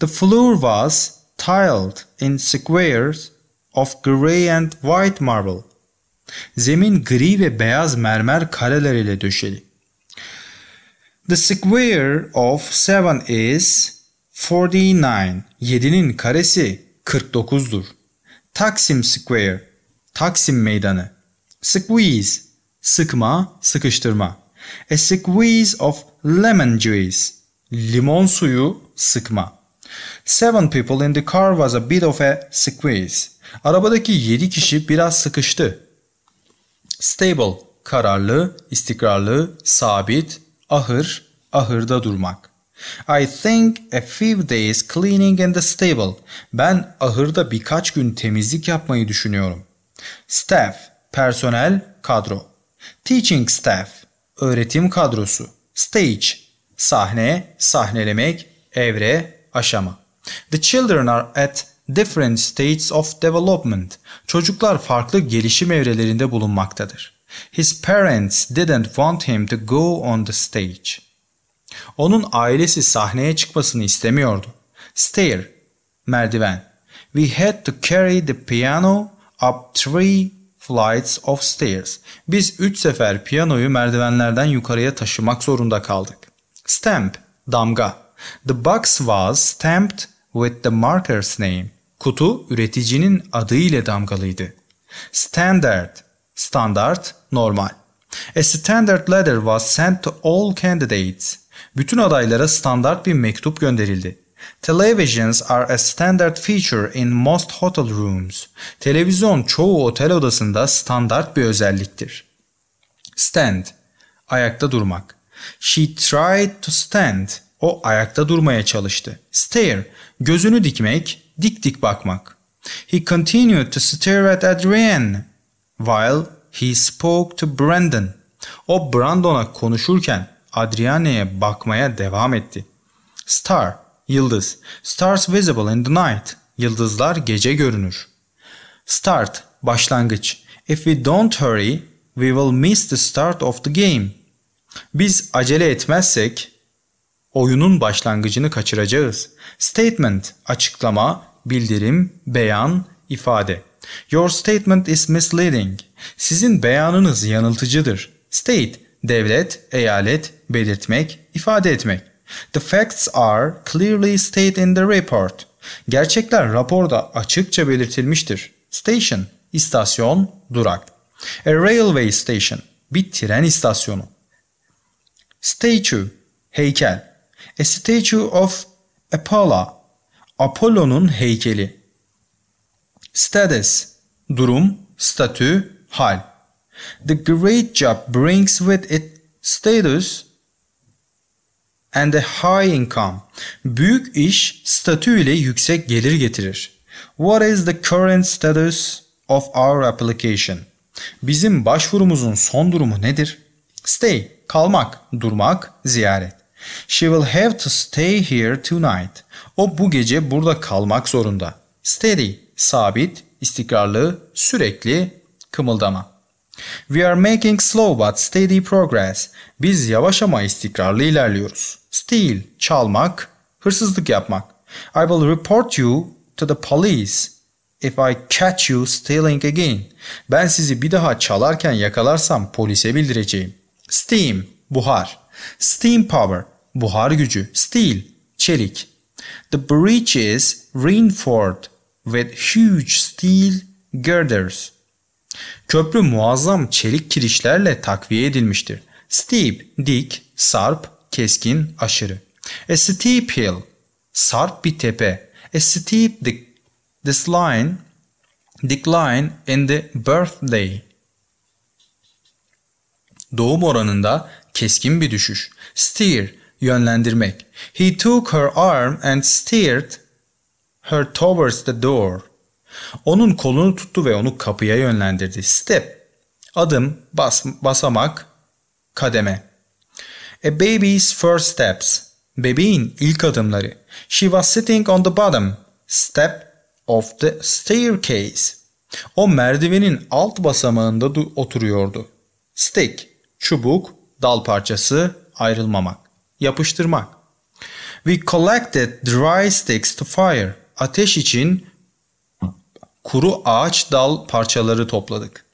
The floor was tiled in squares of gray and white marble. Zemin gri ve beyaz mermer kareler ile döşeli. The square of seven is 49. 7'nin karesi 49'dur. Taksim Square, Taksim Meydanı. Squeeze, sıkma, sıkıştırma. A squeeze of lemon juice, limon suyu sıkma. Seven people in the car was a bit of a squeeze. Arabadaki yedi kişi biraz sıkıştı. Stable, kararlı, istikrarlı, sabit, ahır, ahırda durmak. I think a few days cleaning in the stable. Ben ahırda birkaç gün temizlik yapmayı düşünüyorum. Staff, personel, kadro. Teaching staff, öğretim kadrosu. Stage, sahne, sahnelemek, evre, aşama. The children are at different states of development. Çocuklar farklı gelişim evrelerinde bulunmaktadır. His parents didn't want him to go on the stage. Onun ailesi sahneye çıkmasını istemiyordu. Stair, merdiven. We had to carry the piano up three flights of stairs. Biz üç sefer piyanoyu merdivenlerden yukarıya taşımak zorunda kaldık. Stamp, damga. The box was stamped with the marker's name. Kutu üreticinin adı ile damgalıydı. Standard, standart, normal. A standard letter was sent to all candidates. Bütün adaylara standart bir mektup gönderildi. Televisions are a standard feature in most hotel rooms. Televizyon çoğu otel odasında standart bir özelliktir. Stand, ayakta durmak. She tried to stand. O ayakta durmaya çalıştı. Stare, gözünü dikmek, dik dik bakmak. He continued to stare at Adrian while he spoke to Brandon. O Brandon'a konuşurken Adriane'ye bakmaya devam etti. Star, yıldız. Stars visible in the night. Yıldızlar gece görünür. Start, başlangıç. If we don't hurry, we will miss the start of the game. Biz acele etmezsek oyunun başlangıcını kaçıracağız. Statement açıklama, bildirim, beyan, ifade. Your statement is misleading. Sizin beyanınız yanıltıcıdır. State devlet, eyalet, belirtmek, ifade etmek. The facts are clearly stated in the report. Gerçekler raporda açıkça belirtilmiştir. Station istasyon, durak. A railway station bir tren istasyonu. Statue heykel. A statue of Apollo. Apollo'nun heykeli. Status. Durum, statü, hal. The great job brings with it status and a high income. Büyük iş statü ile yüksek gelir getirir. What is the current status of our application? Bizim başvurumuzun son durumu nedir? Stay, kalmak, durmak, ziyaret. She will have to stay here tonight. O bu gece burada kalmak zorunda. Steady, sabit, istikrarlı, sürekli, kımıldama. We are making slow but steady progress. Biz yavaş ama istikrarlı ilerliyoruz. Steal, çalmak, hırsızlık yapmak. I will report you to the police if I catch you stealing again. Ben sizi bir daha çalarken yakalarsam polise bildireceğim. Steam, buhar. Steam power, buhar gücü, steel, çelik. The bridge is reinforced with huge steel girders. Köprü muazzam çelik kirişlerle takviye edilmiştir. Steep, dik, sarp, keskin, aşırı. A steep hill, sarp bir tepe. A steep decline, decline in the birthday. Doğum oranında keskin bir düşüş. Steer, yönlendirmek. He took her arm and steered her towards the door. Onun kolunu tuttu ve onu kapıya yönlendirdi. Step, adım, bas, basamak, kademe. A baby's first steps, bebeğin ilk adımları. She was sitting on the bottom step of the staircase. O merdivenin alt basamağında oturuyordu. Stick, çubuk, dal parçası, ayrılmamak yapıştırmak. We collected dry sticks to fire. Ateş için kuru ağaç dal parçaları topladık.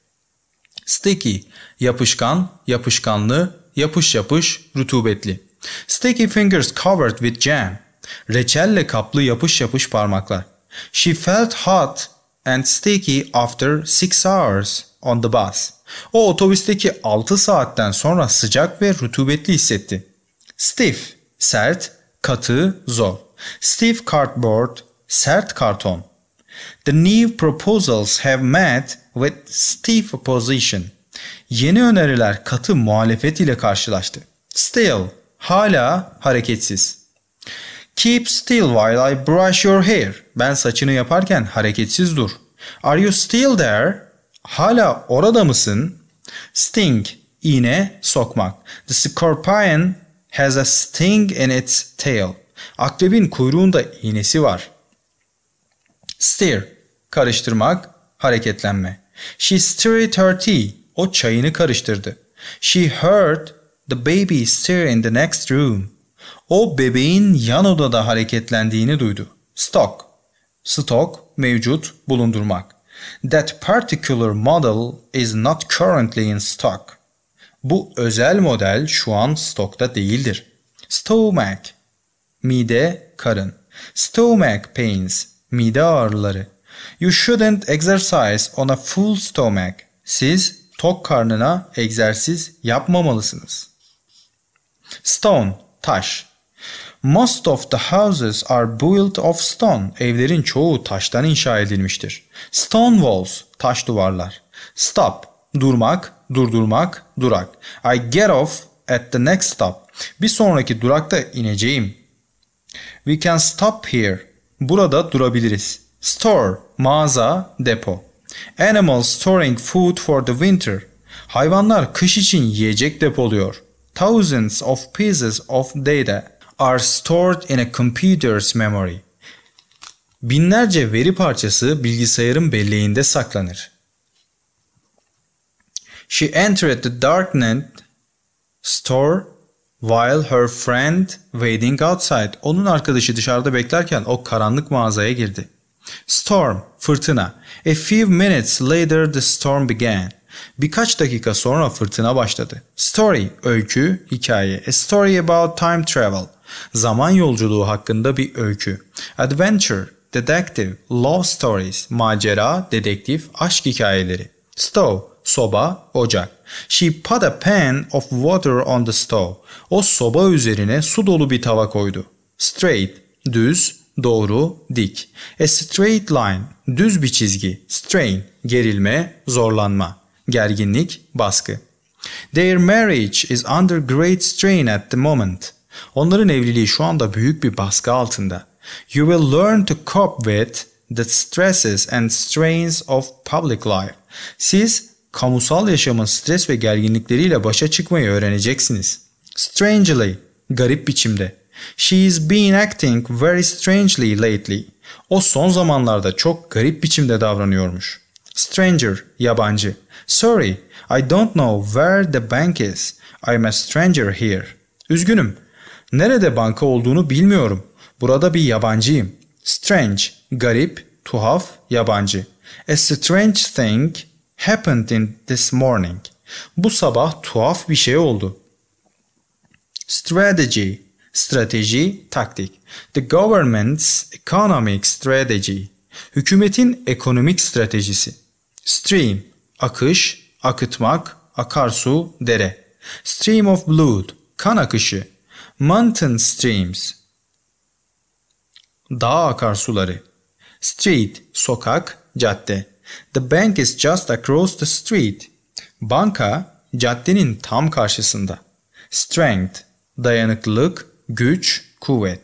Sticky, yapışkan, yapışkanlı, yapış yapış, rutubetli. Sticky fingers covered with jam. Reçelle kaplı yapış yapış parmaklar. She felt hot and sticky after six hours on the bus. O otobüsteki 6 saatten sonra sıcak ve rutubetli hissetti. Stiff, sert, katı, zor. Stiff cardboard, sert karton. The new proposals have met with stiff opposition. Yeni öneriler katı muhalefet ile karşılaştı. Still, hala hareketsiz. Keep still while I brush your hair. Ben saçını yaparken hareketsiz dur. Are you still there? Hala orada mısın? Sting, iğne sokmak. The scorpion has a sting in its tail. Akrebin kuyruğunda iğnesi var. Stir, karıştırmak, hareketlenme. She stirred her tea. O çayını karıştırdı. She heard the baby stir in the next room. O bebeğin yan odada hareketlendiğini duydu. Stock, stok, mevcut, bulundurmak. That particular model is not currently in stock. Bu özel model şu an stokta değildir. Stomach, mide, karın. Stomach pains, mide ağrıları. You shouldn't exercise on a full stomach. Siz tok karnına egzersiz yapmamalısınız. Stone, taş. Most of the houses are built of stone. Evlerin çoğu taştan inşa edilmiştir. Stone walls, taş duvarlar. Stop, durmak, durdurmak, durak. I get off at the next stop. Bir sonraki durakta ineceğim. We can stop here. Burada durabiliriz. Store, mağaza, depo. Animals storing food for the winter. Hayvanlar kış için yiyecek depoluyor. Thousands of pieces of data are stored in a computer's memory. Binlerce veri parçası bilgisayarın belleğinde saklanır. She entered the darkened store while her friend waiting outside. Onun arkadaşı dışarıda beklerken o karanlık mağazaya girdi. Storm, fırtına. A few minutes later the storm began. Birkaç dakika sonra fırtına başladı. Story, öykü, hikaye. A story about time travel. Zaman yolculuğu hakkında bir öykü. Adventure, Detective, Love Stories, macera, dedektif, aşk hikayeleri. Stow, soba, ocak. She put a pan of water on the stove. O soba üzerine su dolu bir tava koydu. Straight, düz, doğru, dik. A straight line, düz bir çizgi. Strain, gerilme, zorlanma. Gerginlik, baskı. Their marriage is under great strain at the moment. Onların evliliği şu anda büyük bir baskı altında. You will learn to cope with the stresses and strains of public life. Siz kamusal yaşamın stres ve gerginlikleriyle başa çıkmayı öğreneceksiniz. Strangely, garip biçimde. She is been acting very strangely lately. O son zamanlarda çok garip biçimde davranıyormuş. Stranger, yabancı. Sorry, I don't know where the bank is. I'm a stranger here. Üzgünüm. Nerede banka olduğunu bilmiyorum. Burada bir yabancıyım. Strange, garip, tuhaf, yabancı. A strange thing, happened in this morning. Bu sabah tuhaf bir şey oldu. Strategy, strateji, taktik. The government's economic strategy. Hükümetin ekonomik stratejisi. Stream, akış, akıtmak, akarsu, dere. Stream of blood, kan akışı. Mountain streams, dağ akarsuları. Street, sokak, cadde. The bank is just across the street. Banka caddenin tam karşısında. Strength dayanıklılık, güç, kuvvet.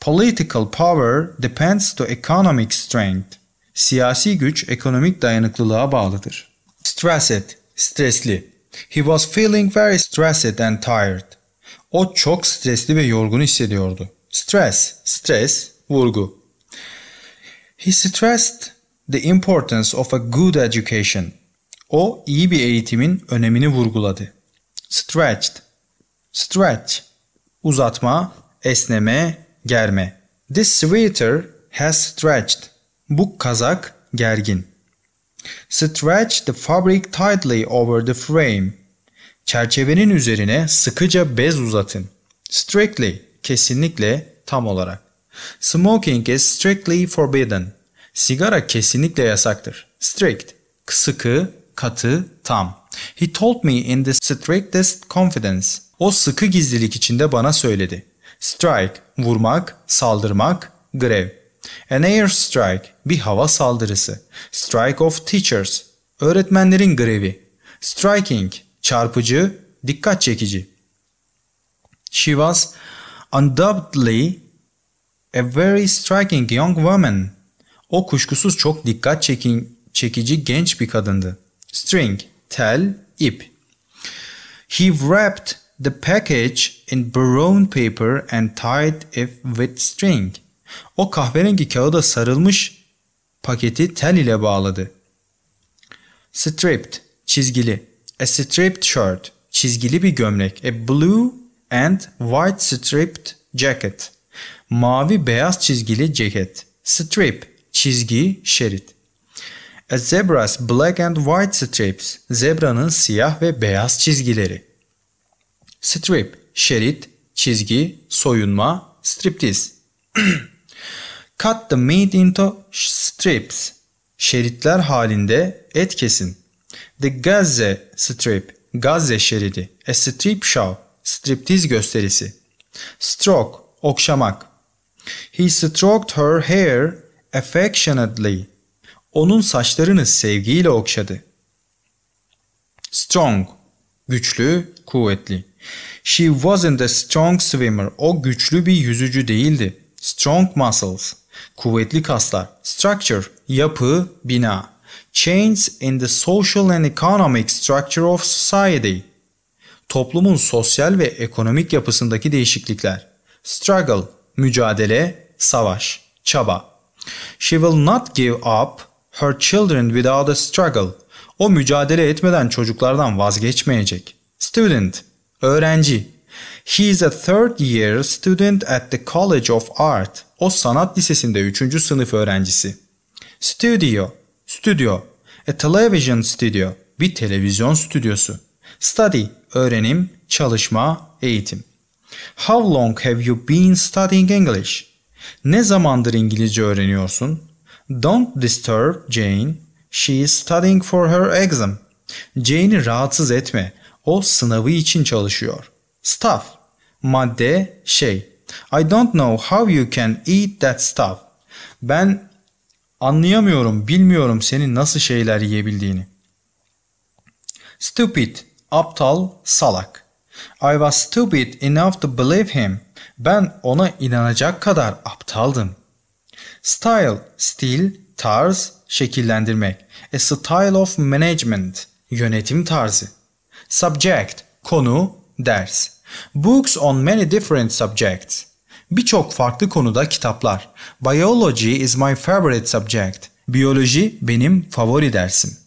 Political power depends to economic strength. Siyasi güç ekonomik dayanıklılığa bağlıdır. Stressed, stresli. He was feeling very stressed and tired. O çok stresli ve yorgun hissediyordu. Stress, stres, vurgu. He stressed the importance of a good education. O iyi bir eğitimin önemini vurguladı. Stretched. Stretch. Uzatma, esneme, germe. This sweater has stretched. Bu kazak gergin. Stretch the fabric tightly over the frame. Çerçevenin üzerine sıkıca bez uzatın. Strictly, kesinlikle, tam olarak. Smoking is strictly forbidden. Sigara kesinlikle yasaktır. Strict, sıkı, katı, tam. He told me in the strictest confidence. O sıkı gizlilik içinde bana söyledi. Strike, vurmak, saldırmak, grev. An air strike, bir hava saldırısı. Strike of teachers, öğretmenlerin grevi. Striking, çarpıcı, dikkat çekici. She was undoubtedly a very striking young woman. O kuşkusuz çok dikkat çekin, çekici genç bir kadındı. String, tel, ip. He wrapped the package in brown paper and tied it with string. O kahverengi kağıda sarılmış paketi tel ile bağladı. Stripped, çizgili. A stripped shirt, çizgili bir gömlek. A blue and white stripped jacket. Mavi beyaz çizgili ceket. Strip, çizgi, şerit. A zebra's black and white stripes, Zebranın siyah ve beyaz çizgileri. Strip, şerit, çizgi, soyunma, striptiz. Cut the meat into strips. Şeritler halinde et kesin. The Gaza strip, Gazze şeridi. A strip show, striptiz gösterisi. Stroke, okşamak. He stroked her hair affectionately. Onun saçlarını sevgiyle okşadı. Strong, güçlü, kuvvetli. She wasn't a strong swimmer. O güçlü bir yüzücü değildi. Strong muscles, kuvvetli kaslar. Structure, yapı, bina. Change in the social and economic structure of society. Toplumun sosyal ve ekonomik yapısındaki değişiklikler. Struggle, mücadele, savaş, çaba. She will not give up her children without a struggle. O mücadele etmeden çocuklardan vazgeçmeyecek. Student, öğrenci. He is a third year student at the College of Art. O sanat lisesinde üçüncü sınıf öğrencisi. Studio, stüdyo. A television studio, bir televizyon stüdyosu. Study, öğrenim, çalışma, eğitim. How long have you been studying English? Ne zamandır İngilizce öğreniyorsun? Don't disturb Jane. She is studying for her exam. Jane'i rahatsız etme. O sınavı için çalışıyor. Stuff. Madde, şey. I don't know how you can eat that stuff. Ben anlayamıyorum, bilmiyorum senin nasıl şeyler yiyebildiğini. Stupid, aptal, salak. I was stupid enough to believe him. Ben ona inanacak kadar aptaldım. Style, stil, tarz, şekillendirmek. A style of management, yönetim tarzı. Subject, konu, ders. Books on many different subjects. Birçok farklı konuda kitaplar. Biology is my favorite subject. Biyoloji benim favori dersim.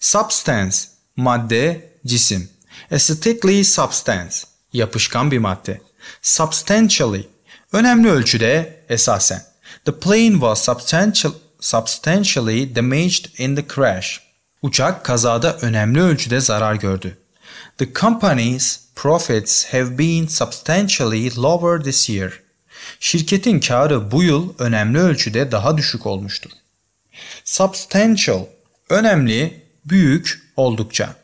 Substance, madde, cisim. A sickly substance yapışkan bir madde. Substantially, önemli ölçüde esasen. The plane was substantial, substantially damaged in the crash. Uçak kazada önemli ölçüde zarar gördü. The company's profits have been substantially lower this year. Şirketin karı bu yıl önemli ölçüde daha düşük olmuştur. Substantial, önemli, büyük, oldukça.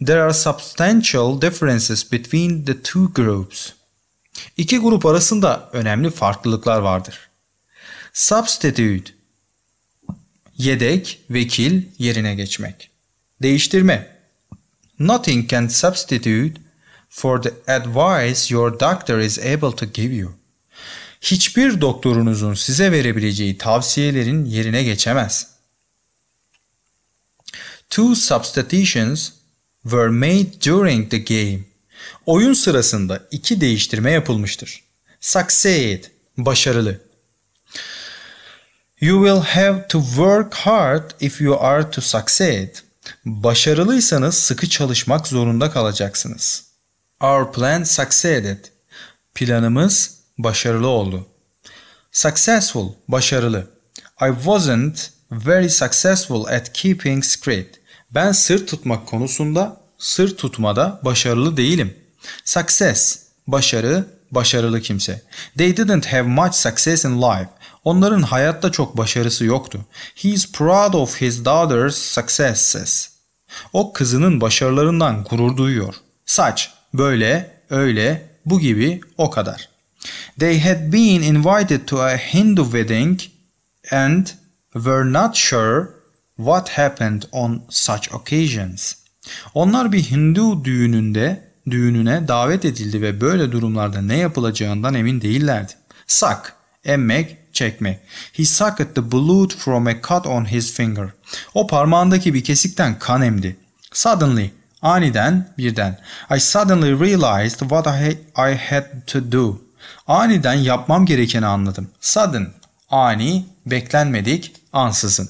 There are substantial differences between the two groups. İki grup arasında önemli farklılıklar vardır. Substitute Yedek, vekil, yerine geçmek. Değiştirme Nothing can substitute for the advice your doctor is able to give you. Hiçbir doktorunuzun size verebileceği tavsiyelerin yerine geçemez. Two substitutions were made during the game. Oyun sırasında iki değiştirme yapılmıştır. Succeed, başarılı. You will have to work hard if you are to succeed. Başarılıysanız sıkı çalışmak zorunda kalacaksınız. Our plan succeeded. Planımız başarılı oldu. Successful, başarılı. I wasn't very successful at keeping script. Ben sır tutmak konusunda sır tutmada başarılı değilim. Success, başarı, başarılı kimse. They didn't have much success in life. Onların hayatta çok başarısı yoktu. He is proud of his daughter's successes. O kızının başarılarından gurur duyuyor. Saç, böyle, öyle, bu gibi, o kadar. They had been invited to a Hindu wedding and were not sure what happened on such occasions. Onlar bir Hindu düğününde düğününe davet edildi ve böyle durumlarda ne yapılacağından emin değillerdi. Suck, emmek, çekmek. He sucked the blood from a cut on his finger. O parmağındaki bir kesikten kan emdi. Suddenly, aniden, birden. I suddenly realized what I, I had to do. Aniden yapmam gerekeni anladım. Sudden, ani, beklenmedik, ansızın.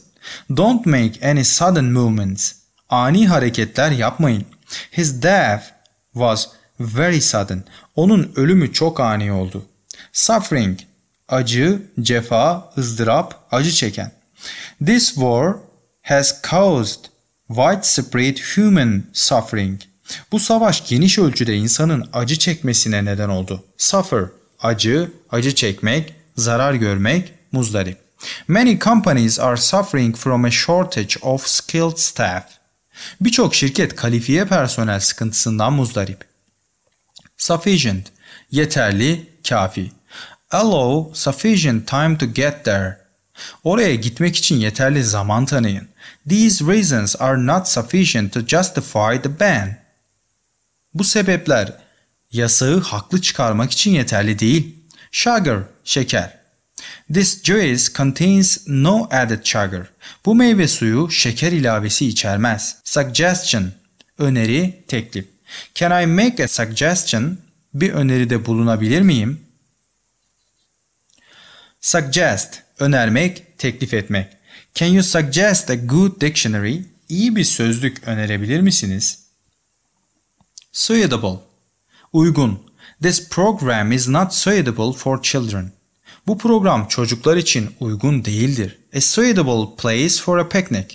Don't make any sudden movements. Ani hareketler yapmayın. His death was very sudden. Onun ölümü çok ani oldu. Suffering, acı, cefa, ızdırap, acı çeken. This war has caused widespread human suffering. Bu savaş geniş ölçüde insanın acı çekmesine neden oldu. Suffer, acı, acı çekmek, zarar görmek, muzdarip. Many companies are suffering from a shortage of skilled staff. Birçok şirket kalifiye personel sıkıntısından muzdarip. Sufficient, yeterli, kafi. Allow sufficient time to get there. Oraya gitmek için yeterli zaman tanıyın. These reasons are not sufficient to justify the ban. Bu sebepler yasağı haklı çıkarmak için yeterli değil. Sugar, şeker. This juice contains no added sugar. Bu meyve suyu şeker ilavesi içermez. Suggestion öneri, teklif. Can I make a suggestion? Bir öneride bulunabilir miyim? Suggest önermek, teklif etmek. Can you suggest a good dictionary? İyi bir sözlük önerebilir misiniz? Suitable uygun. This program is not suitable for children. Bu program çocuklar için uygun değildir. A suitable place for a picnic.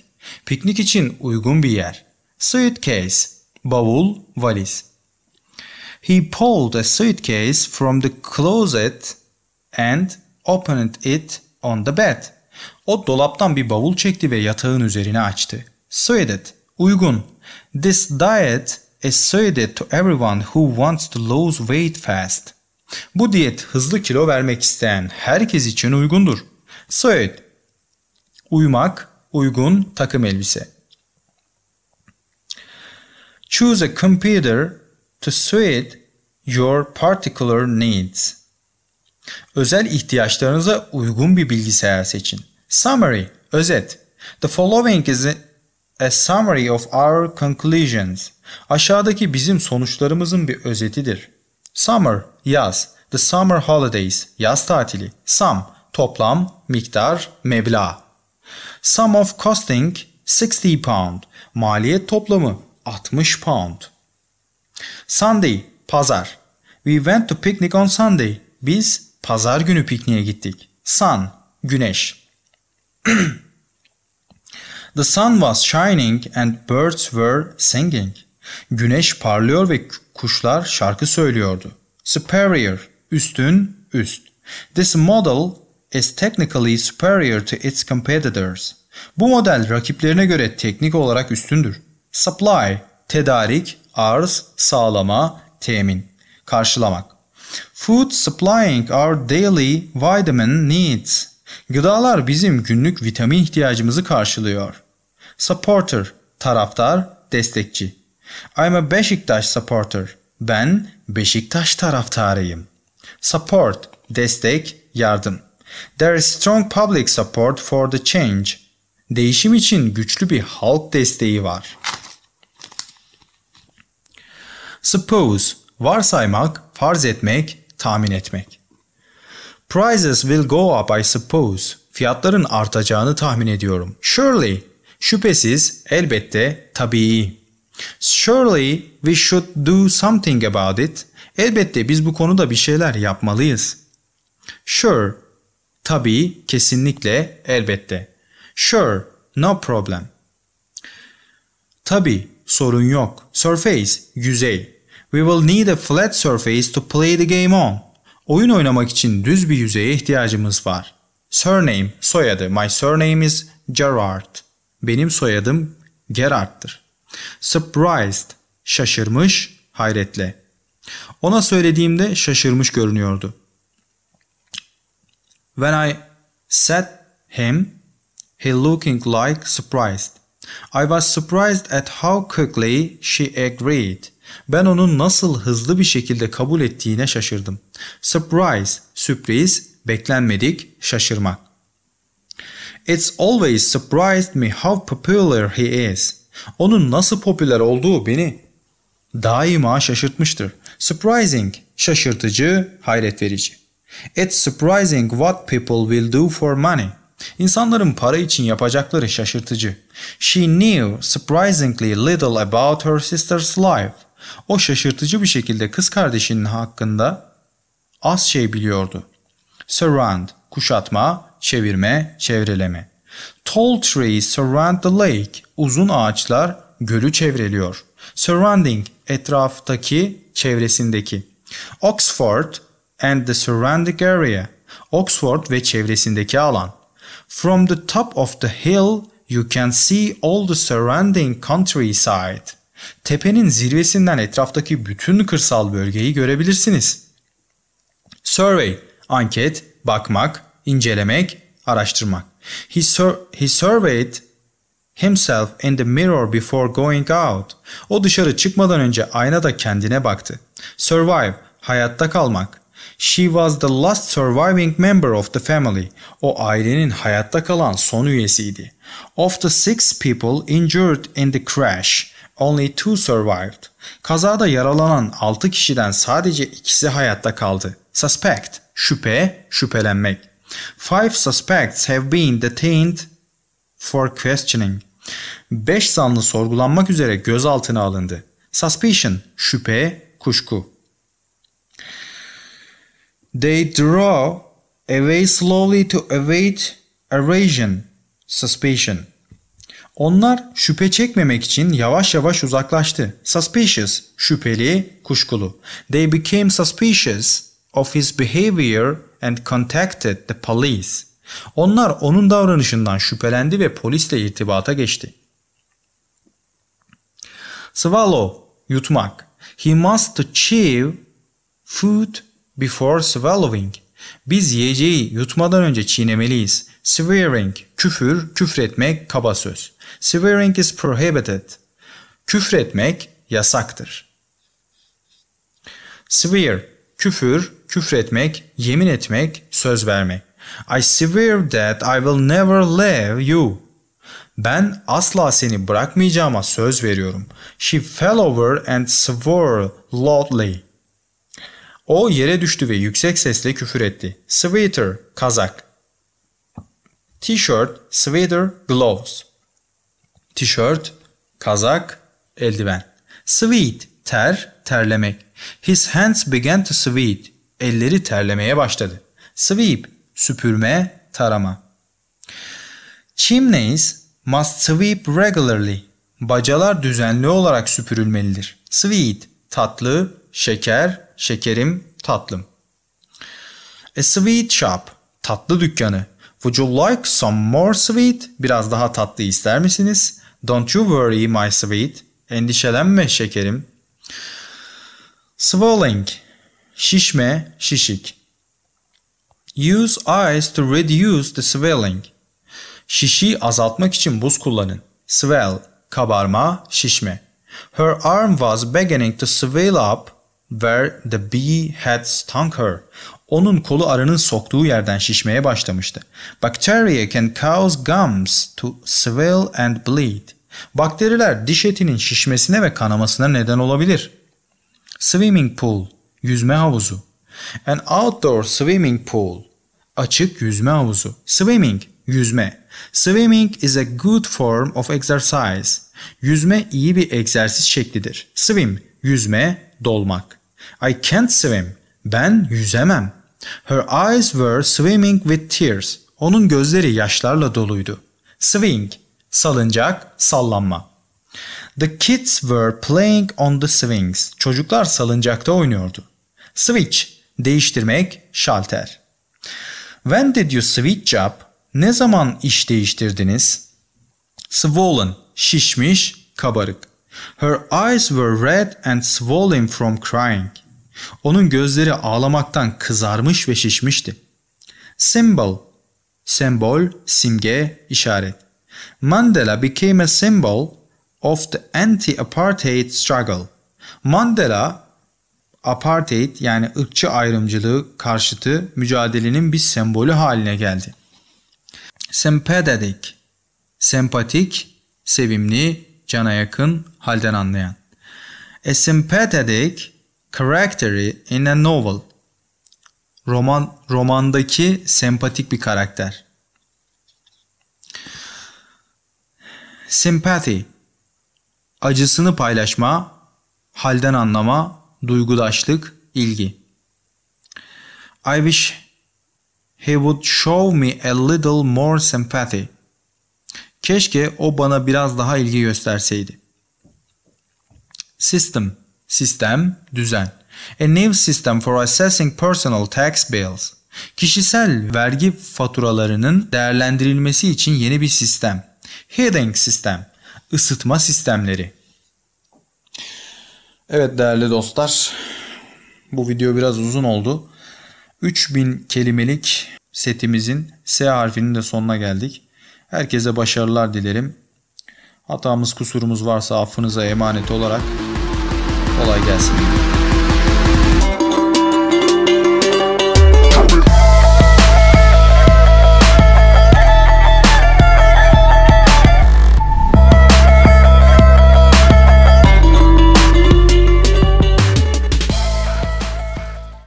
Piknik için uygun bir yer. Suitcase. Bavul, valiz. He pulled a suitcase from the closet and opened it on the bed. O dolaptan bir bavul çekti ve yatağın üzerine açtı. Suited. Uygun. This diet is suited to everyone who wants to lose weight fast. Bu diyet hızlı kilo vermek isteyen herkes için uygundur. Söğüt Uyumak uygun takım elbise. Choose a computer to suit your particular needs. Özel ihtiyaçlarınıza uygun bir bilgisayar seçin. Summary, özet. The following is a summary of our conclusions. Aşağıdaki bizim sonuçlarımızın bir özetidir. Summer, yaz. The summer holidays, yaz tatili. Sum, toplam, miktar, meblağ. Sum of costing 60 pound. Maliyet toplamı 60 pound. Sunday, pazar. We went to picnic on Sunday. Biz pazar günü pikniğe gittik. Sun, güneş. The sun was shining and birds were singing. Güneş parlıyor ve Kuşlar şarkı söylüyordu. Superior, üstün, üst. This model is technically superior to its competitors. Bu model rakiplerine göre teknik olarak üstündür. Supply, tedarik, arz, sağlama, temin, karşılamak. Food supplying our daily vitamin needs. Gıdalar bizim günlük vitamin ihtiyacımızı karşılıyor. Supporter, taraftar, destekçi. I'm a Beşiktaş supporter. Ben Beşiktaş taraftarıyım. Support, destek, yardım. There is strong public support for the change. Değişim için güçlü bir halk desteği var. Suppose, varsaymak, farz etmek, tahmin etmek. Prices will go up I suppose. Fiyatların artacağını tahmin ediyorum. Surely, şüphesiz, elbette, tabii. Surely we should do something about it. Elbette biz bu konuda bir şeyler yapmalıyız. Sure, tabii, kesinlikle, elbette. Sure, no problem. Tabii, sorun yok. Surface, yüzey. We will need a flat surface to play the game on. Oyun oynamak için düz bir yüzeye ihtiyacımız var. Surname, soyadı. My surname is Gerard. Benim soyadım Gerard'tır. Surprised, şaşırmış, hayretle. Ona söylediğimde şaşırmış görünüyordu. When I said him, he looking like surprised. I was surprised at how quickly she agreed. Ben onun nasıl hızlı bir şekilde kabul ettiğine şaşırdım. Surprise, sürpriz, beklenmedik, şaşırmak. It's always surprised me how popular he is. Onun nasıl popüler olduğu beni daima şaşırtmıştır. Surprising, şaşırtıcı, hayret verici. It's surprising what people will do for money. İnsanların para için yapacakları şaşırtıcı. She knew surprisingly little about her sister's life. O şaşırtıcı bir şekilde kız kardeşinin hakkında az şey biliyordu. Surround, kuşatma, çevirme, çevreleme. Tall trees surround the lake. Uzun ağaçlar gölü çevreliyor. Surrounding etraftaki, çevresindeki. Oxford and the surrounding area. Oxford ve çevresindeki alan. From the top of the hill you can see all the surrounding countryside. Tepenin zirvesinden etraftaki bütün kırsal bölgeyi görebilirsiniz. Survey, anket, bakmak, incelemek, araştırmak. He, sur he surveyed himself in the mirror before going out. O dışarı çıkmadan önce aynada kendine baktı. Survive, hayatta kalmak. She was the last surviving member of the family. O ailenin hayatta kalan son üyesiydi. Of the six people injured in the crash, only two survived. Kazada yaralanan 6 kişiden sadece ikisi hayatta kaldı. Suspect, şüphe, şüphelenmek. Five suspects have been detained for questioning. Beş zanlı sorgulanmak üzere gözaltına alındı. Suspicion, şüphe, kuşku. They draw away slowly to evade evasion, suspicion. Onlar şüphe çekmemek için yavaş yavaş uzaklaştı. Suspicious, şüpheli, kuşkulu. They became suspicious of his behavior and contacted the police. Onlar onun davranışından şüphelendi ve polisle irtibata geçti. Swallow, yutmak. He must chew food before swallowing. Biz yiyeceği yutmadan önce çiğnemeliyiz. Swearing, küfür, küfretmek, kaba söz. Swearing is prohibited. Küfretmek yasaktır. Swear, küfür, küfretmek, yemin etmek, söz vermek. I swear that I will never leave you. Ben asla seni bırakmayacağıma söz veriyorum. She fell over and swore loudly. O yere düştü ve yüksek sesle küfür etti. Sweater, kazak. T-shirt, sweater, gloves. T-shirt, kazak, eldiven. Sweat, ter, terlemek. His hands began to sweat. Elleri terlemeye başladı. Sweep, süpürme, tarama. Chimneys must sweep regularly. Bacalar düzenli olarak süpürülmelidir. Sweet, tatlı, şeker, şekerim, tatlım. A sweet shop, tatlı dükkanı. Would you like some more sweet? Biraz daha tatlı ister misiniz? Don't you worry my sweet. Endişelenme şekerim. Swelling, şişme, şişik. Use ice to reduce the swelling. Şişi azaltmak için buz kullanın. Swell, kabarma, şişme. Her arm was beginning to swell up where the bee had stung her. Onun kolu arının soktuğu yerden şişmeye başlamıştı. Bacteria can cause gums to swell and bleed. Bakteriler diş etinin şişmesine ve kanamasına neden olabilir swimming pool, yüzme havuzu. An outdoor swimming pool, açık yüzme havuzu. Swimming, yüzme. Swimming is a good form of exercise. Yüzme iyi bir egzersiz şeklidir. Swim, yüzme, dolmak. I can't swim. Ben yüzemem. Her eyes were swimming with tears. Onun gözleri yaşlarla doluydu. Swing, salıncak, sallanma. The kids were playing on the swings. Çocuklar salıncakta oynuyordu. Switch, değiştirmek, şalter. When did you switch up? Ne zaman iş değiştirdiniz? Swollen, şişmiş, kabarık. Her eyes were red and swollen from crying. Onun gözleri ağlamaktan kızarmış ve şişmişti. Symbol, sembol, simge, işaret. Mandela became a symbol of the anti-apartheid struggle. Mandela apartheid yani ırkçı ayrımcılığı karşıtı mücadelenin bir sembolü haline geldi. Sympathetic, sempatik, sevimli, cana yakın, halden anlayan. A sympathetic character in a novel. Roman romandaki sempatik bir karakter. Sympathy acısını paylaşma, halden anlama, duygudaşlık, ilgi. I wish he would show me a little more sympathy. Keşke o bana biraz daha ilgi gösterseydi. System, sistem, düzen. A new system for assessing personal tax bills. Kişisel vergi faturalarının değerlendirilmesi için yeni bir sistem. Heading sistem ısıtma sistemleri. Evet değerli dostlar bu video biraz uzun oldu. 3000 kelimelik setimizin S harfinin de sonuna geldik. Herkese başarılar dilerim. Hatamız kusurumuz varsa affınıza emanet olarak kolay gelsin.